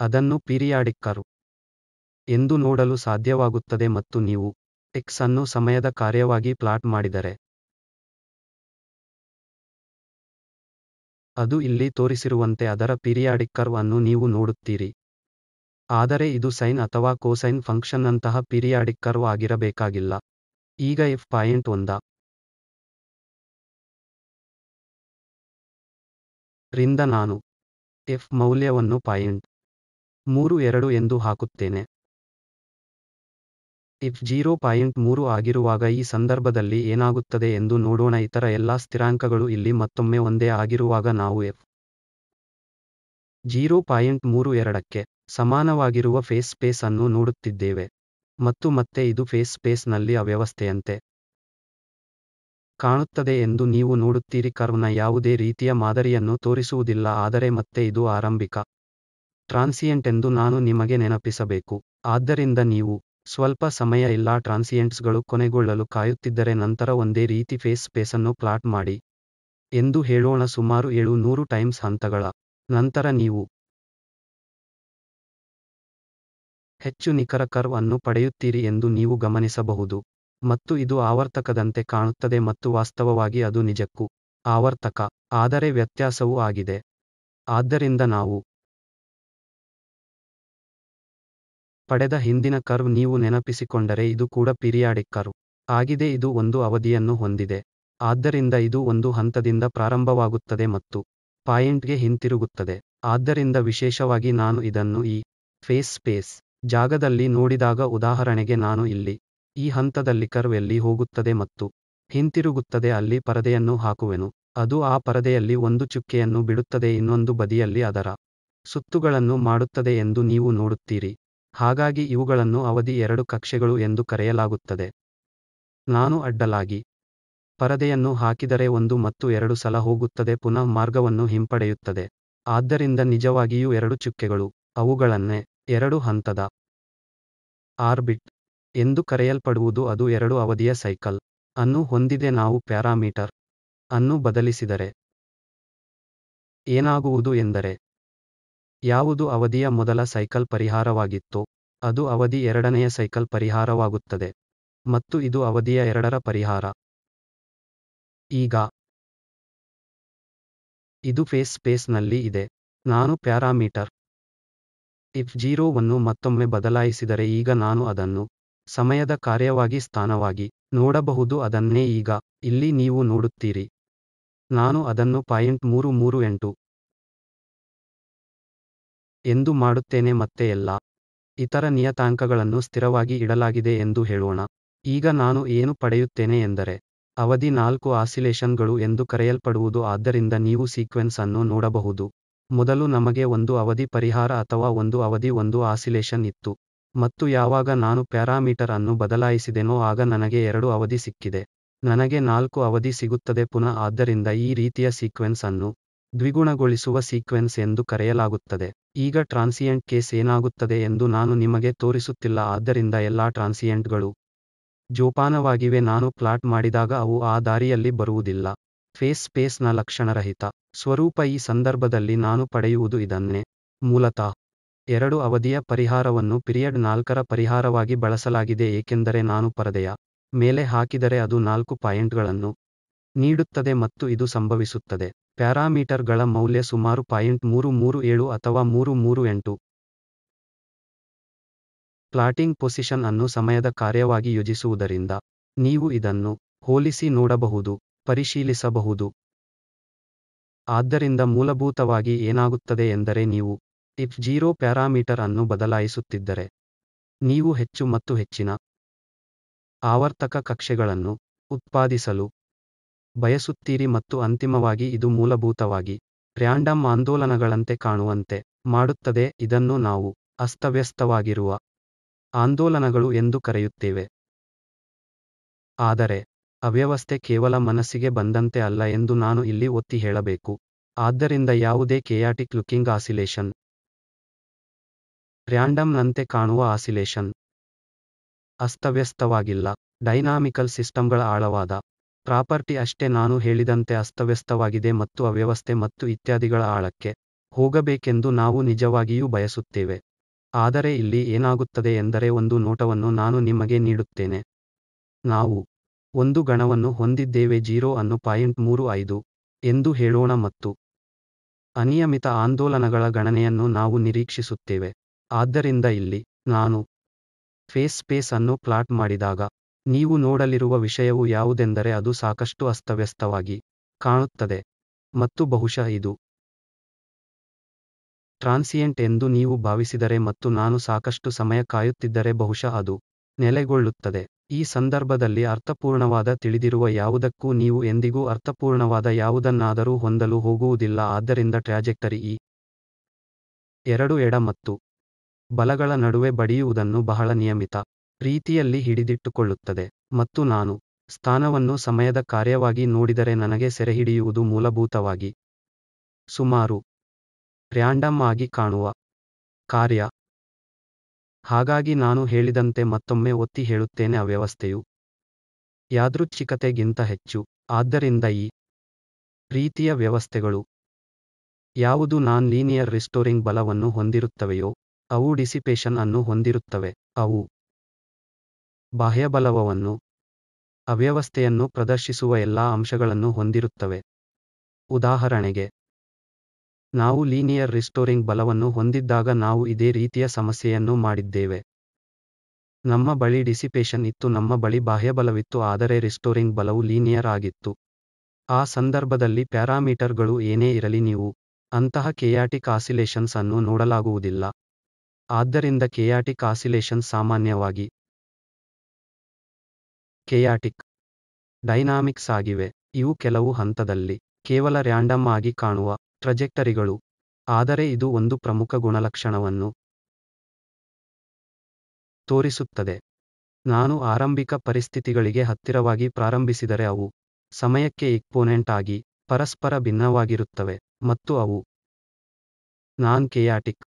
ಅದನ್ನು ಪೀರಿಯಾಡಿಕ್ ಕರು ಎಂದು ನೋಡಲು ಸಾಧ್ಯವಾಗುತ್ತದೆ ಮತ್ತು ನೀವು ಎಕ್ಸ್ ಅನ್ನು ಸಮಯದ ಕಾರ್ಯವಾಗಿ ಪ್ಲಾಟ್ ಮಾಡಿದರೆ ಅದು ಇಲ್ಲಿ ತೋರಿಸಿರುವಂತೆ ಅದರ ಪೀರಿಯಾಡಿಕ್ ಕರ್ವ್ ಅನ್ನು ನೀವು ನೋಡುತ್ತೀರಿ ಆದರೆ ಇದು ಸೈನ್ ಅಥವಾ ಕೋಸೈನ್ ಫಂಕ್ಷನ್ನಂತಹ ಪೀರಿಯಾಡಿಕ್ ಕರ್ವ್ ಆಗಿರಬೇಕಾಗಿಲ್ಲ ಈಗ ಎಫ್ ಪಾಯಿಂಟ್ ಒಂದ ರಿಂದ ನಾನು ಎಫ್ ಮೌಲ್ಯವನ್ನು ಪಾಯಿಂಟ್ ಮೂರು ಎರಡು ಎಂದು ಹಾಕುತ್ತೇನೆ ಇಫ್ ಜೀರೋ ಪಾಯಿಂಟ್ ಮೂರು ಆಗಿರುವಾಗ ಈ ಸಂದರ್ಭದಲ್ಲಿ ಏನಾಗುತ್ತದೆ ಎಂದು ನೋಡೋಣ ಇತರ ಎಲ್ಲಾ ಸ್ಥಿರಾಂಕಗಳು ಇಲ್ಲಿ ಮತ್ತೊಮ್ಮೆ ಒಂದೇ ಆಗಿರುವಾಗ ನಾವು ಎಫ್ ಜೀರೋ ಪಾಯಿಂಟ್ ಮೂರು ಎರಡಕ್ಕೆ ಸಮಾನವಾಗಿರುವ ಫೇಸ್ ಸ್ಪೇಸ್ ಅನ್ನು ನೋಡುತ್ತಿದ್ದೇವೆ ಮತ್ತು ಮತ್ತೆ ಇದು ಫೇಸ್ ಸ್ಪೇಸ್ನಲ್ಲಿ ಅವ್ಯವಸ್ಥೆಯಂತೆ ಕಾಣುತ್ತದೆ ಎಂದು ನೀವು ನೋಡುತ್ತೀರಿ ಕರ್ವ್ನ ಯಾವುದೇ ರೀತಿಯ ಮಾದರಿಯನ್ನು ತೋರಿಸುವುದಿಲ್ಲ ಆದರೆ ಮತ್ತೆ ಇದು ಆರಂಭಿಕ ಟ್ರಾನ್ಸಿಯೆಂಟ್ ಎಂದು ನಾನು ನಿಮಗೆ ನೆನಪಿಸಬೇಕು ಆದ್ದರಿಂದ ನೀವು ಸ್ವಲ್ಪ ಸಮಯ ಎಲ್ಲಾ ಟ್ರಾನ್ಸಿಯೆಂಟ್ಸ್ಗಳು ಕೊನೆಗೊಳ್ಳಲು ಕಾಯುತ್ತಿದ್ದರೆ ನಂತರ ಒಂದೇ ರೀತಿ ಫೇಸ್ ಸ್ಪೇಸನ್ನು ಪ್ಲಾಟ್ ಮಾಡಿ ಎಂದು ಹೇಳೋಣ ಸುಮಾರು ಏಳು ನೂರು ಟೈಮ್ಸ್ ಹಂತಗಳ ನಂತರ ನೀವು ಹೆಚ್ಚು ನಿಖರ ಕರ್ವ್ ಅನ್ನು ಪಡೆಯುತ್ತೀರಿ ಎಂದು ನೀವು ಗಮನಿಸಬಹುದು ಮತ್ತು ಇದು ಆವರ್ತಕದಂತೆ ಕಾಣುತ್ತದೆ ಮತ್ತು ವಾಸ್ತವವಾಗಿ ಅದು ನಿಜಕ್ಕೂ ಆವರ್ತಕ ಆದರೆ ವ್ಯತ್ಯಾಸವೂ ಆಗಿದೆ ಆದ್ದರಿಂದ ನಾವು ಪಡೆದ ಹಿಂದಿನ ಕರ್ವ್ ನೀವು ನೆನಪಿಸಿಕೊಂಡರೆ ಇದು ಕೂಡ ಪೀರಿಯಾಡಿಕ್ ಕರ್ವ್ ಆಗಿದೆ ಇದು ಒಂದು ಅವಧಿಯನ್ನು ಹೊಂದಿದೆ ಆದ್ದರಿಂದ ಇದು ಒಂದು ಹಂತದಿಂದ ಪ್ರಾರಂಭವಾಗುತ್ತದೆ ಮತ್ತು ಪಾಯಿಂಟ್ಗೆ ಹಿಂತಿರುಗುತ್ತದೆ ಆದ್ದರಿಂದ ವಿಶೇಷವಾಗಿ ನಾನು ಇದನ್ನು ಈ ಫೇಸ್ ಸ್ಪೇಸ್ ಜಾಗದಲ್ಲಿ ನೋಡಿದಾಗ ಉದಾಹರಣೆಗೆ ನಾನು ಇಲ್ಲಿ ಈ ಹಂತದಲ್ಲಿ ಕರ್ವ್ ಎಲ್ಲಿ ಹೋಗುತ್ತದೆ ಮತ್ತು ಹಿಂತಿರುಗುತ್ತದೆ ಅಲ್ಲಿ ಪರದೆಯನ್ನು ಹಾಕುವೆನು ಅದು ಆ ಪರದೆಯಲ್ಲಿ ಒಂದು ಚುಕ್ಕೆಯನ್ನು ಬಿಡುತ್ತದೆ ಇನ್ನೊಂದು ಬದಿಯಲ್ಲಿ ಅದರ ಸುತ್ತುಗಳನ್ನು ಮಾಡುತ್ತದೆ ಎಂದು ನೀವು ನೋಡುತ್ತೀರಿ ಹಾಗಾಗಿ ಇವುಗಳನ್ನು ಅವಧಿ ಎರಡು ಕಕ್ಷೆಗಳು ಎಂದು ಕರೆಯಲಾಗುತ್ತದೆ ನಾನು ಅಡ್ಡಲಾಗಿ ಪರದೆಯನ್ನು ಹಾಕಿದರೆ ಒಂದು ಮತ್ತು ಎರಡು ಸಲ ಹೋಗುತ್ತದೆ ಪುನಃ ಮಾರ್ಗವನ್ನು ಹಿಂಪಡೆಯುತ್ತದೆ ಆದ್ದರಿಂದ ನಿಜವಾಗಿಯೂ ಎರಡು ಚುಕ್ಕೆಗಳು ಅವುಗಳನ್ನೇ ಎರಡು ಹಂತದ ಆರ್ಬಿಟ್ ಎಂದು ಕರೆಯಲ್ಪಡುವುದು ಅದು ಎರಡು ಅವಧಿಯ ಸೈಕಲ್ ಅನ್ನು ಹೊಂದಿದೆ ನಾವು ಪ್ಯಾರಾಮೀಟರ್ ಅನ್ನು ಬದಲಿಸಿದರೆ ಏನಾಗುವುದು ಎಂದರೆ ಯಾವುದು ಅವಧಿಯ ಮೊದಲ ಸೈಕಲ್ ಪರಿಹಾರವಾಗಿತ್ತೋ ಅದು ಅವಧಿ ಎರಡನೆಯ ಸೈಕಲ್ ಪರಿಹಾರವಾಗುತ್ತದೆ ಮತ್ತು ಇದು ಅವಧಿಯ ಎರಡರ ಪರಿಹಾರ ಈಗ ಇದು ಫೇಸ್ ಸ್ಪೇಸ್ನಲ್ಲಿ ಇದೆ ನಾನು ಪ್ಯಾರಾಮೀಟರ್ ಇಫ್ ಜೀರೋವನ್ನು ಮತ್ತೊಮ್ಮೆ ಬದಲಾಯಿಸಿದರೆ ಈಗ ನಾನು ಅದನ್ನು ಸಮಯದ ಕಾರ್ಯವಾಗಿ ಸ್ಥಾನವಾಗಿ ನೋಡಬಹುದು ಅದನ್ನೇ ಈಗ ಇಲ್ಲಿ ನೀವು ನೋಡುತ್ತೀರಿ ನಾನು ಅದನ್ನು ಪಾಯಿಂಟ್ ಮೂರು ಮೂರು ಎಂಟು ಎಂದು ಮಾಡುತ್ತೇನೆ ಮತ್ತೆ ಎಲ್ಲ ಇತರ ನಿಯತಾಂಕಗಳನ್ನು ಸ್ಥಿರವಾಗಿ ಇಡಲಾಗಿದೆ ಎಂದು ಹೇಳೋಣ ಈಗ ನಾನು ಏನು ಪಡೆಯುತ್ತೇನೆ ಎಂದರೆ ಅವಧಿ ನಾಲ್ಕು ಆಸಿಲೇಷನ್ಗಳು ಎಂದು ಕರೆಯಲ್ಪಡುವುದು ಆದ್ದರಿಂದ ನೀವು ಸೀಕ್ವೆನ್ಸ್ ಅನ್ನು ನೋಡಬಹುದು ಮೊದಲು ನಮಗೆ ಒಂದು ಅವಧಿ ಪರಿಹಾರ ಅಥವಾ ಒಂದು ಅವಧಿ ಒಂದು ಆಸಿಲೇಷನ್ ಇತ್ತು ಮತ್ತು ಯಾವಾಗ ನಾನು ಪ್ಯಾರಾಮೀಟರ್ ಅನ್ನು ಬದಲಾಯಿಸಿದೆನೋ ಆಗ ನನಗೆ ಎರಡು ಅವಧಿ ಸಿಕ್ಕಿದೆ ನನಗೆ ನಾಲ್ಕು ಅವಧಿ ಸಿಗುತ್ತದೆ ಪುನಃ ಆದ್ದರಿಂದ ಈ ರೀತಿಯ ಸೀಕ್ವೆನ್ಸ್ ಅನ್ನು ದ್ವಿಗುಣಗೊಳಿಸುವ ಸೀಕ್ವೆನ್ಸ್ ಎಂದು ಕರೆಯಲಾಗುತ್ತದೆ ಈಗ ಟ್ರಾನ್ಸಿಯೆಂಟ್ ಕೇಸ್ ಏನಾಗುತ್ತದೆ ಎಂದು ನಾನು ನಿಮಗೆ ತೋರಿಸುತ್ತಿಲ್ಲ ಆದ್ದರಿಂದ ಎಲ್ಲಾ ಟ್ರಾನ್ಸಿಯೆಂಟ್ಗಳು ಜೋಪಾನವಾಗಿವೆ ನಾನು ಪ್ಲಾಟ್ ಮಾಡಿದಾಗ ಅವು ಆ ದಾರಿಯಲ್ಲಿ ಬರುವುದಿಲ್ಲ ಫೇಸ್ ಸ್ಪೇಸ್ನ ಲಕ್ಷಣರಹಿತ ಸ್ವರೂಪ ಈ ಸಂದರ್ಭದಲ್ಲಿ ನಾನು ಪಡೆಯುವುದು ಇದನ್ನೇ ಮೂಲತಃ ಎರಡು ಅವಧಿಯ ಪರಿಹಾರವನ್ನು ಪಿರಿಯಡ್ ನಾಲ್ಕರ ಪರಿಹಾರವಾಗಿ ಬಳಸಲಾಗಿದೆ ಏಕೆಂದರೆ ನಾನು ಪರದೆಯ ಮೇಲೆ ಹಾಕಿದರೆ ಅದು ನಾಲ್ಕು ಪಾಯಿಂಟ್ಗಳನ್ನು ನೀಡುತ್ತದೆ ಮತ್ತು ಇದು ಸಂಭವಿಸುತ್ತದೆ ಪ್ಯಾರಾಮೀಟರ್ಗಳ ಮೌಲ್ಯ ಸುಮಾರು ಪಾಯಿಂಟ್ ಮೂರು ಮೂರು ಏಳು ಅಥವಾ ಮೂರು ಮೂರು ಎಂಟು ಪ್ಲಾಟಿಂಗ್ ಪೊಸಿಷನ್ ಅನ್ನು ಸಮಯದ ಕಾರ್ಯವಾಗಿ ಯೋಜಿಸುವುದರಿಂದ ನೀವು ಇದನ್ನು ಹೋಲಿಸಿ ನೋಡಬಹುದು ಪರಿಶೀಲಿಸಬಹುದು ಆದ್ದರಿಂದ ಮೂಲಭೂತವಾಗಿ ಏನಾಗುತ್ತದೆ ಎಂದರೆ ನೀವು ಇಫ್ ಜೀರೋ ಪ್ಯಾರಾಮೀಟರ್ ಅನ್ನು ಬದಲಾಯಿಸುತ್ತಿದ್ದರೆ ನೀವು ಹೆಚ್ಚು ಮತ್ತು ಹೆಚ್ಚಿನ ಆವರ್ತಕ ಕಕ್ಷೆಗಳನ್ನು ಉತ್ಪಾದಿಸಲು ಬಯಸುತ್ತೀರಿ ಮತ್ತು ಅಂತಿಮವಾಗಿ ಇದು ಮೂಲಭೂತವಾಗಿ ರ್ಯಾಂಡಮ್ ಆಂದೋಲನಗಳಂತೆ ಕಾಣುವಂತೆ ಮಾಡುತ್ತದೆ ಇದನ್ನು ನಾವು ಅಸ್ತವ್ಯಸ್ತವಾಗಿರುವ ಆಂದೋಲನಗಳು ಎಂದು ಕರೆಯುತ್ತೇವೆ ಆದರೆ ಅವ್ಯವಸ್ಥೆ ಕೇವಲ ಮನಸ್ಸಿಗೆ ಬಂದಂತೆ ಅಲ್ಲ ಎಂದು ನಾನು ಇಲ್ಲಿ ಒತ್ತಿ ಹೇಳಬೇಕು ಆದ್ದರಿಂದ ಯಾವುದೇ ಕೆಯಾಟಿಕ್ ಲುಕಿಂಗ್ ಆಸಿಲೇಷನ್ ರ್ಯಾಂಡಮ್ನಂತೆ ಕಾಣುವ ಆಸಿಲೇಷನ್ ಅಸ್ತವ್ಯಸ್ತವಾಗಿಲ್ಲ ಡೈನಾಮಿಕಲ್ ಸಿಸ್ಟಮ್ಗಳ ಆಳವಾದ ಪ್ರಾಪರ್ಟಿ ಅಷ್ಟೇ ನಾನು ಹೇಳಿದಂತೆ ಅಸ್ತವ್ಯಸ್ತವಾಗಿದೆ ಮತ್ತು ಅವ್ಯವಸ್ಥೆ ಮತ್ತು ಇತ್ಯಾದಿಗಳ ಆಳಕ್ಕೆ ಹೋಗಬೇಕೆಂದು ನಾವು ನಿಜವಾಗಿಯೂ ಬಯಸುತ್ತೇವೆ ಆದರೆ ಇಲ್ಲಿ ಏನಾಗುತ್ತದೆ ಎಂದರೆ ಒಂದು ನೋಟವನ್ನು ನಾನು ನಿಮಗೆ ನೀಡುತ್ತೇನೆ ನಾವು ಒಂದು ಗಣವನ್ನು ಹೊಂದಿದ್ದೇವೆ ಜೀರೋ ಅನ್ನು ಪಾಯಿಂಟ್ ಮೂರು ಐದು ಎಂದು ಹೇಳೋಣ ಮತ್ತು ಅನಿಯಮಿತ ಆಂದೋಲನಗಳ ಗಣನೆಯನ್ನು ನಾವು ನಿರೀಕ್ಷಿಸುತ್ತೇವೆ ಆದ್ದರಿಂದ ಇಲ್ಲಿ ನಾನು ಫೇಸ್ ಸ್ಪೇಸ್ ಅನ್ನು ಪ್ಲಾಟ್ ಮಾಡಿದಾಗ ನೀವು ನೋಡಲಿರುವ ವಿಷಯವು ಯಾವುದೆಂದರೆ ಅದು ಸಾಕಷ್ಟು ಅಸ್ತವ್ಯಸ್ತವಾಗಿ ಕಾಣುತ್ತದೆ ಮತ್ತು ಬಹುಶಃ ಇದು ಟ್ರಾನ್ಸಿಯೆಂಟ್ ಎಂದು ನೀವು ಭಾವಿಸಿದರೆ ಮತ್ತು ನಾನು ಸಾಕಷ್ಟು ಸಮಯ ಕಾಯುತ್ತಿದ್ದರೆ ಬಹುಶಃ ಅದು ನೆಲೆಗೊಳ್ಳುತ್ತದೆ ಈ ಸಂದರ್ಭದಲ್ಲಿ ಅರ್ಥಪೂರ್ಣವಾದ ತಿಳಿದಿರುವ ಯಾವುದಕ್ಕೂ ನೀವು ಎಂದಿಗೂ ಅರ್ಥಪೂರ್ಣವಾದ ಯಾವುದನ್ನಾದರೂ ಹೊಂದಲು ಹೋಗುವುದಿಲ್ಲ ಆದ್ದರಿಂದ ಟ್ರಾಜೆಕ್ಟರಿ ಈ ಎರಡು ಎಡ ಮತ್ತು ಬಲಗಳ ನಡುವೆ ಬಡಿಯುವುದನ್ನು ಬಹಳ ನಿಯಮಿತ ಪ್ರೀತಿಯಲ್ಲಿ ಹಿಡಿದಿಟ್ಟುಕೊಳ್ಳುತ್ತದೆ ಮತ್ತು ನಾನು ಸ್ಥಾನವನ್ನು ಸಮಯದ ಕಾರ್ಯವಾಗಿ ನೋಡಿದರೆ ನನಗೆ ಸೆರೆಹಿಡಿಯುವುದು ಮೂಲಭೂತವಾಗಿ ಸುಮಾರು ರ್ಯಾಂಡಮ್ ಆಗಿ ಕಾಣುವ ಕಾರ್ಯ ಹಾಗಾಗಿ ನಾನು ಹೇಳಿದಂತೆ ಮತ್ತೊಮ್ಮೆ ಒತ್ತಿ ಹೇಳುತ್ತೇನೆ ಅವ್ಯವಸ್ಥೆಯು ಯಾದೃಚ್ಛಿಕತೆಗಿಂತ ಹೆಚ್ಚು ಆದ್ದರಿಂದ ಈ ರೀತಿಯ ವ್ಯವಸ್ಥೆಗಳು ಯಾವುದು ನಾನ್ ಲೀನಿಯರ್ ರಿಸ್ಟೋರಿಂಗ್ ಬಲವನ್ನು ಹೊಂದಿರುತ್ತವೆಯೋ ಅವು ಡಿಸಿಪೇಷನ್ ಅನ್ನು ಹೊಂದಿರುತ್ತವೆ ಅವು ಬಾಹ್ಯಬಲವನ್ನು ಅವ್ಯವಸ್ಥೆಯನ್ನು ಪ್ರದರ್ಶಿಸುವ ಎಲ್ಲಾ ಅಂಶಗಳನ್ನು ಹೊಂದಿರುತ್ತವೆ ಉದಾಹರಣೆಗೆ ನಾವು ಲೀನಿಯರ್ ರಿಸ್ಟೋರಿಂಗ್ ಬಲವನ್ನು ಹೊಂದಿದ್ದಾಗ ನಾವು ಇದೇ ರೀತಿಯ ಸಮಸ್ಯೆಯನ್ನು ಮಾಡಿದ್ದೇವೆ ನಮ್ಮ ಬಳಿ ಡಿಸಿಪೇಷನ್ ಇತ್ತು ನಮ್ಮ ಬಳಿ ಬಾಹ್ಯಬಲವಿತ್ತು ಆದರೆ ರಿಸ್ಟೋರಿಂಗ್ ಬಲವು ಲೀನಿಯರ್ ಆಗಿತ್ತು ಆ ಸಂದರ್ಭದಲ್ಲಿ ಪ್ಯಾರಾಮೀಟರ್ಗಳು ಏನೇ ಇರಲಿ ನೀವು ಅಂತಹ ಕೆಯಾಟಿಕ್ ಆಸಿಲೇಷನ್ಸ್ ಅನ್ನು ನೋಡಲಾಗುವುದಿಲ್ಲ ಆದ್ದರಿಂದ ಕೆಯಾಟಿಕ್ ಆಸಿಲೇಷನ್ಸ್ ಸಾಮಾನ್ಯವಾಗಿ ಕೆಯಾಟಿಕ್ ಡೈನಾಮಿಕ್ಸ್ ಆಗಿವೆ ಇವು ಕೆಲವು ಹಂತದಲ್ಲಿ ಕೇವಲ ರ್ಯಾಂಡಮ್ ಆಗಿ ಕಾಣುವ ಟ್ರಜೆಕ್ಟರಿಗಳು ಆದರೆ ಇದು ಒಂದು ಪ್ರಮುಖ ಗುಣಲಕ್ಷಣವನ್ನು ತೋರಿಸುತ್ತದೆ ನಾನು ಆರಂಭಿಕ ಪರಿಸ್ಥಿತಿಗಳಿಗೆ ಹತ್ತಿರವಾಗಿ ಪ್ರಾರಂಭಿಸಿದರೆ ಅವು ಸಮಯಕ್ಕೆ ಎಕ್ಪೋನೆಂಟ್ ಆಗಿ ಪರಸ್ಪರ ಭಿನ್ನವಾಗಿರುತ್ತವೆ ಮತ್ತು ಅವು ನಾನ್ ಕೆಯಾಟಿಕ್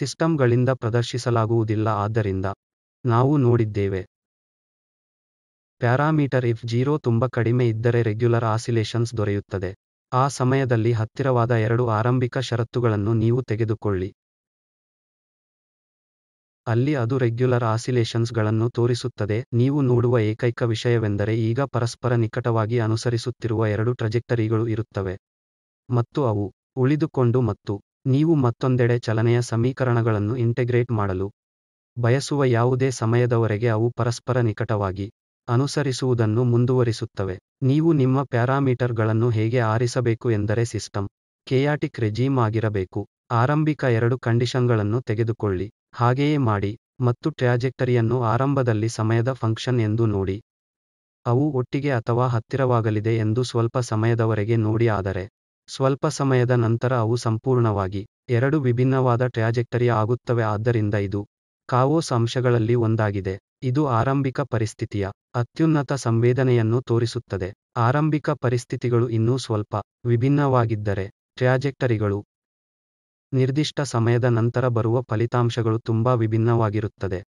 ಸಿಸ್ಟಮ್ಗಳಿಂದ ಪ್ರದರ್ಶಿಸಲಾಗುವುದಿಲ್ಲ ಆದ್ದರಿಂದ ನಾವು ನೋಡಿದ್ದೇವೆ ಪ್ಯಾರಾಮೀಟರ್ ಇಫ್ ಜೀರೋ ತುಂಬ ಕಡಿಮೆ ಇದ್ದರೆ ರೆಗ್ಯುಲರ್ ಆಸಿಲೇಷನ್ಸ್ ದೊರೆಯುತ್ತದೆ ಆ ಸಮಯದಲ್ಲಿ ಹತ್ತಿರವಾದ ಎರಡು ಆರಂಭಿಕ ಷರತ್ತುಗಳನ್ನು ನೀವು ತೆಗೆದುಕೊಳ್ಳಿ ಅಲ್ಲಿ ಅದು ರೆಗ್ಯುಲರ್ ಆಸಿಲೇಷನ್ಸ್ಗಳನ್ನು ತೋರಿಸುತ್ತದೆ ನೀವು ನೋಡುವ ಏಕೈಕ ವಿಷಯವೆಂದರೆ ಈಗ ಪರಸ್ಪರ ನಿಕಟವಾಗಿ ಅನುಸರಿಸುತ್ತಿರುವ ಎರಡು ಟ್ರಜೆಕ್ಟರಿಗಳು ಇರುತ್ತವೆ ಮತ್ತು ಅವು ಉಳಿದುಕೊಂಡು ಮತ್ತು ನೀವು ಮತ್ತೊಂದೆಡೆ ಚಲನೆಯ ಸಮೀಕರಣಗಳನ್ನು ಇಂಟೆಗ್ರೇಟ್ ಮಾಡಲು ಬಯಸುವ ಯಾವುದೇ ಸಮಯದವರೆಗೆ ಅವು ಪರಸ್ಪರ ನಿಕಟವಾಗಿ ಅನುಸರಿಸುವುದನ್ನು ಮುಂದುವರಿಸುತ್ತವೆ ನೀವು ನಿಮ್ಮ ಪ್ಯಾರಾಮೀಟರ್ಗಳನ್ನು ಹೇಗೆ ಆರಿಸಬೇಕು ಎಂದರೆ ಸಿಸ್ಟಮ್ ಕೆಯಾಟಿಕ್ ರೆಜೀಮ್ ಆಗಿರಬೇಕು ಆರಂಭಿಕ ಎರಡು ಕಂಡೀಷನ್ಗಳನ್ನು ತೆಗೆದುಕೊಳ್ಳಿ ಹಾಗೆಯೇ ಮಾಡಿ ಮತ್ತು ಟ್ರ್ಯಾಜೆಕ್ಟರಿಯನ್ನು ಆರಂಭದಲ್ಲಿ ಸಮಯದ ಫಂಕ್ಷನ್ ಎಂದು ನೋಡಿ ಅವು ಒಟ್ಟಿಗೆ ಅಥವಾ ಹತ್ತಿರವಾಗಲಿದೆ ಎಂದು ಸ್ವಲ್ಪ ಸಮಯದವರೆಗೆ ನೋಡಿ ಆದರೆ ಸ್ವಲ್ಪ ಸಮಯದ ನಂತರ ಅವು ಸಂಪೂರ್ಣವಾಗಿ ಎರಡು ವಿಭಿನ್ನವಾದ ಟ್ರಾಜೆಕ್ಟರಿ ಆಗುತ್ತವೆ ಆದ್ದರಿಂದ ಇದು ಕಾವೋಸ್ ಅಂಶಗಳಲ್ಲಿ ಒಂದಾಗಿದೆ ಇದು ಆರಂಭಿಕ ಪರಿಸ್ಥಿತಿಯ ಅತ್ಯುನ್ನತ ಸಂವೇದನೆಯನ್ನು ತೋರಿಸುತ್ತದೆ ಆರಂಭಿಕ ಪರಿಸ್ಥಿತಿಗಳು ಇನ್ನೂ ಸ್ವಲ್ಪ ವಿಭಿನ್ನವಾಗಿದ್ದರೆ ಟ್ರ್ಯಾಜೆಕ್ಟರಿಗಳು ನಿರ್ದಿಷ್ಟ ಸಮಯದ ನಂತರ ಬರುವ ಫಲಿತಾಂಶಗಳು ತುಂಬಾ ವಿಭಿನ್ನವಾಗಿರುತ್ತದೆ